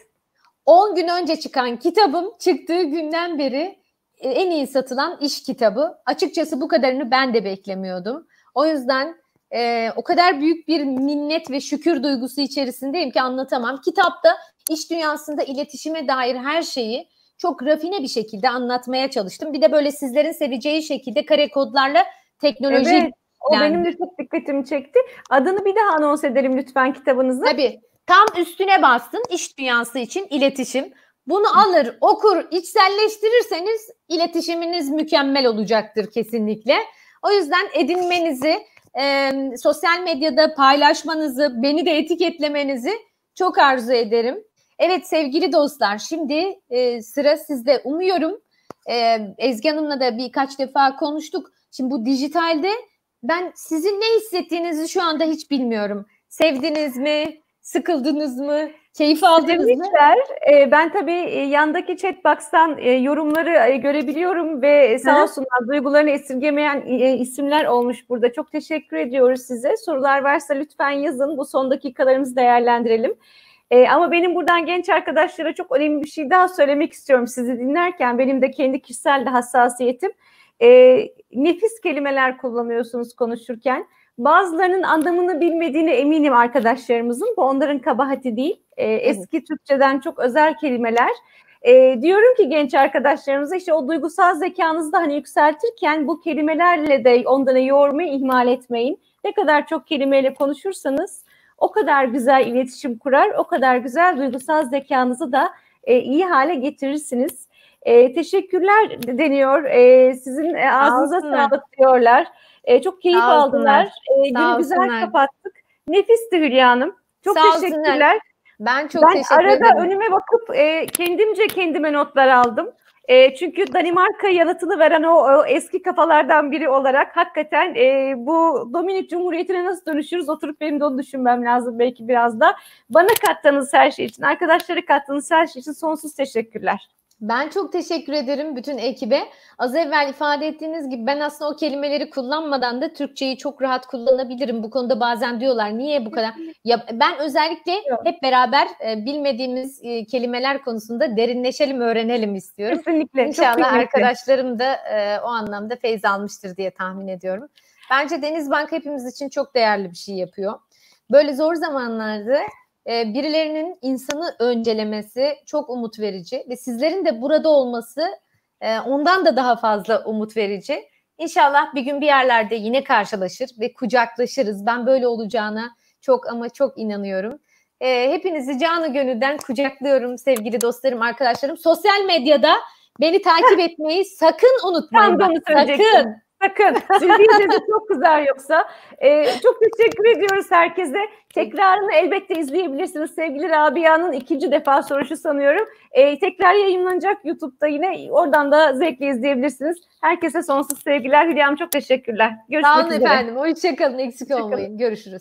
B: 10 gün önce çıkan kitabım çıktığı günden beri e, en iyi satılan iş kitabı. Açıkçası bu kadarını ben de beklemiyordum. O yüzden e, o kadar büyük bir minnet ve şükür duygusu içerisindeyim ki anlatamam. Kitapta iş dünyasında iletişime dair her şeyi çok rafine bir şekilde anlatmaya çalıştım. Bir de böyle sizlerin seveceği şekilde kare kodlarla teknoloji evet. O yani. benim de çok dikkatimi çekti. Adını bir daha anons edelim lütfen kitabınızı. Tabii. Tam üstüne bastın iş dünyası için iletişim. Bunu alır, okur, içselleştirirseniz iletişiminiz mükemmel olacaktır kesinlikle. O yüzden edinmenizi, e, sosyal medyada paylaşmanızı, beni de etiketlemenizi çok arzu ederim. Evet sevgili dostlar şimdi e, sıra sizde. Umuyorum e, Ezgi Hanım'la da birkaç defa konuştuk. Şimdi bu dijitalde ben sizin ne hissettiğinizi şu anda hiç bilmiyorum. Sevdiniz
A: mi? Sıkıldınız mı? Keyif aldınız mı? Ee, ben tabii e, yandaki chat box'tan e, yorumları e, görebiliyorum ve sağ olsunlar duygularını esirgemeyen isimler olmuş burada. Çok teşekkür ediyoruz size. Sorular varsa lütfen yazın. Bu son dakikalarımızı değerlendirelim. E, ama benim buradan genç arkadaşlara çok önemli bir şey daha söylemek istiyorum sizi dinlerken. Benim de kendi kişisel de hassasiyetim. E, nefis kelimeler kullanıyorsunuz konuşurken. Bazılarının anlamını bilmediğine eminim arkadaşlarımızın. Bu onların kabahati değil. E, eski Türkçeden çok özel kelimeler. E, diyorum ki genç arkadaşlarımıza işte o duygusal zekanızı da hani yükseltirken bu kelimelerle de onları yoğurmayı ihmal etmeyin. Ne kadar çok kelimeyle konuşursanız o kadar güzel iletişim kurar, o kadar güzel duygusal zekanızı da e, iyi hale getirirsiniz. Ee, ee, e, teşekkürler deniyor. E, sizin ağzınıza sağlık diyorlar. E, çok keyif sağ aldılar. E, günü güzel kapattık. Nefisti Hülya Hanım. Çok sağ teşekkürler. Olsunlar. Ben çok ben teşekkür arada ederim. arada önüme bakıp e, kendimce kendime notlar aldım. E, çünkü Danimarka yanıtını veren o, o eski kafalardan biri olarak hakikaten e, bu Dominik Cumhuriyeti'ne nasıl dönüşürüz oturup benim de onu düşünmem lazım belki biraz da. Bana kattığınız her şey için, arkadaşlara kattığınız her şey için sonsuz teşekkürler. Ben
B: çok teşekkür ederim bütün ekibe. Az evvel ifade
A: ettiğiniz gibi ben aslında o kelimeleri
B: kullanmadan da Türkçeyi çok rahat kullanabilirim. Bu konuda bazen diyorlar niye bu kadar? Ya ben özellikle hep beraber e, bilmediğimiz e, kelimeler konusunda derinleşelim, öğrenelim istiyorum. Kesinlikle. İnşallah arkadaşlarım da e, o anlamda feyz almıştır diye tahmin ediyorum. Bence Deniz Bank hepimiz için çok değerli bir şey yapıyor. Böyle zor zamanlarda ee, birilerinin insanı öncelemesi çok umut verici ve sizlerin de burada olması e, ondan da daha fazla umut verici. İnşallah bir gün bir yerlerde yine karşılaşır ve kucaklaşırız. Ben böyle olacağına çok ama çok inanıyorum. Ee, hepinizi canı gönülden kucaklıyorum sevgili dostlarım, arkadaşlarım. Sosyal
A: medyada beni takip etmeyi sakın unutmayın. Tam söyleyecektim. Sakın. Sizin çok güzel yoksa. Ee, çok teşekkür ediyoruz herkese. Tekrarını elbette izleyebilirsiniz. Sevgili Rabia'nın ikinci defa soruşu sanıyorum. Ee, tekrar yayınlanacak YouTube'da yine. Oradan da zevkle izleyebilirsiniz. Herkese sonsuz sevgiler. Hülya'm çok teşekkürler. Görüşmek Sağ olun üzere. efendim.
B: Hoşçakalın. Eksik Hoşça olmayın. Görüşürüz.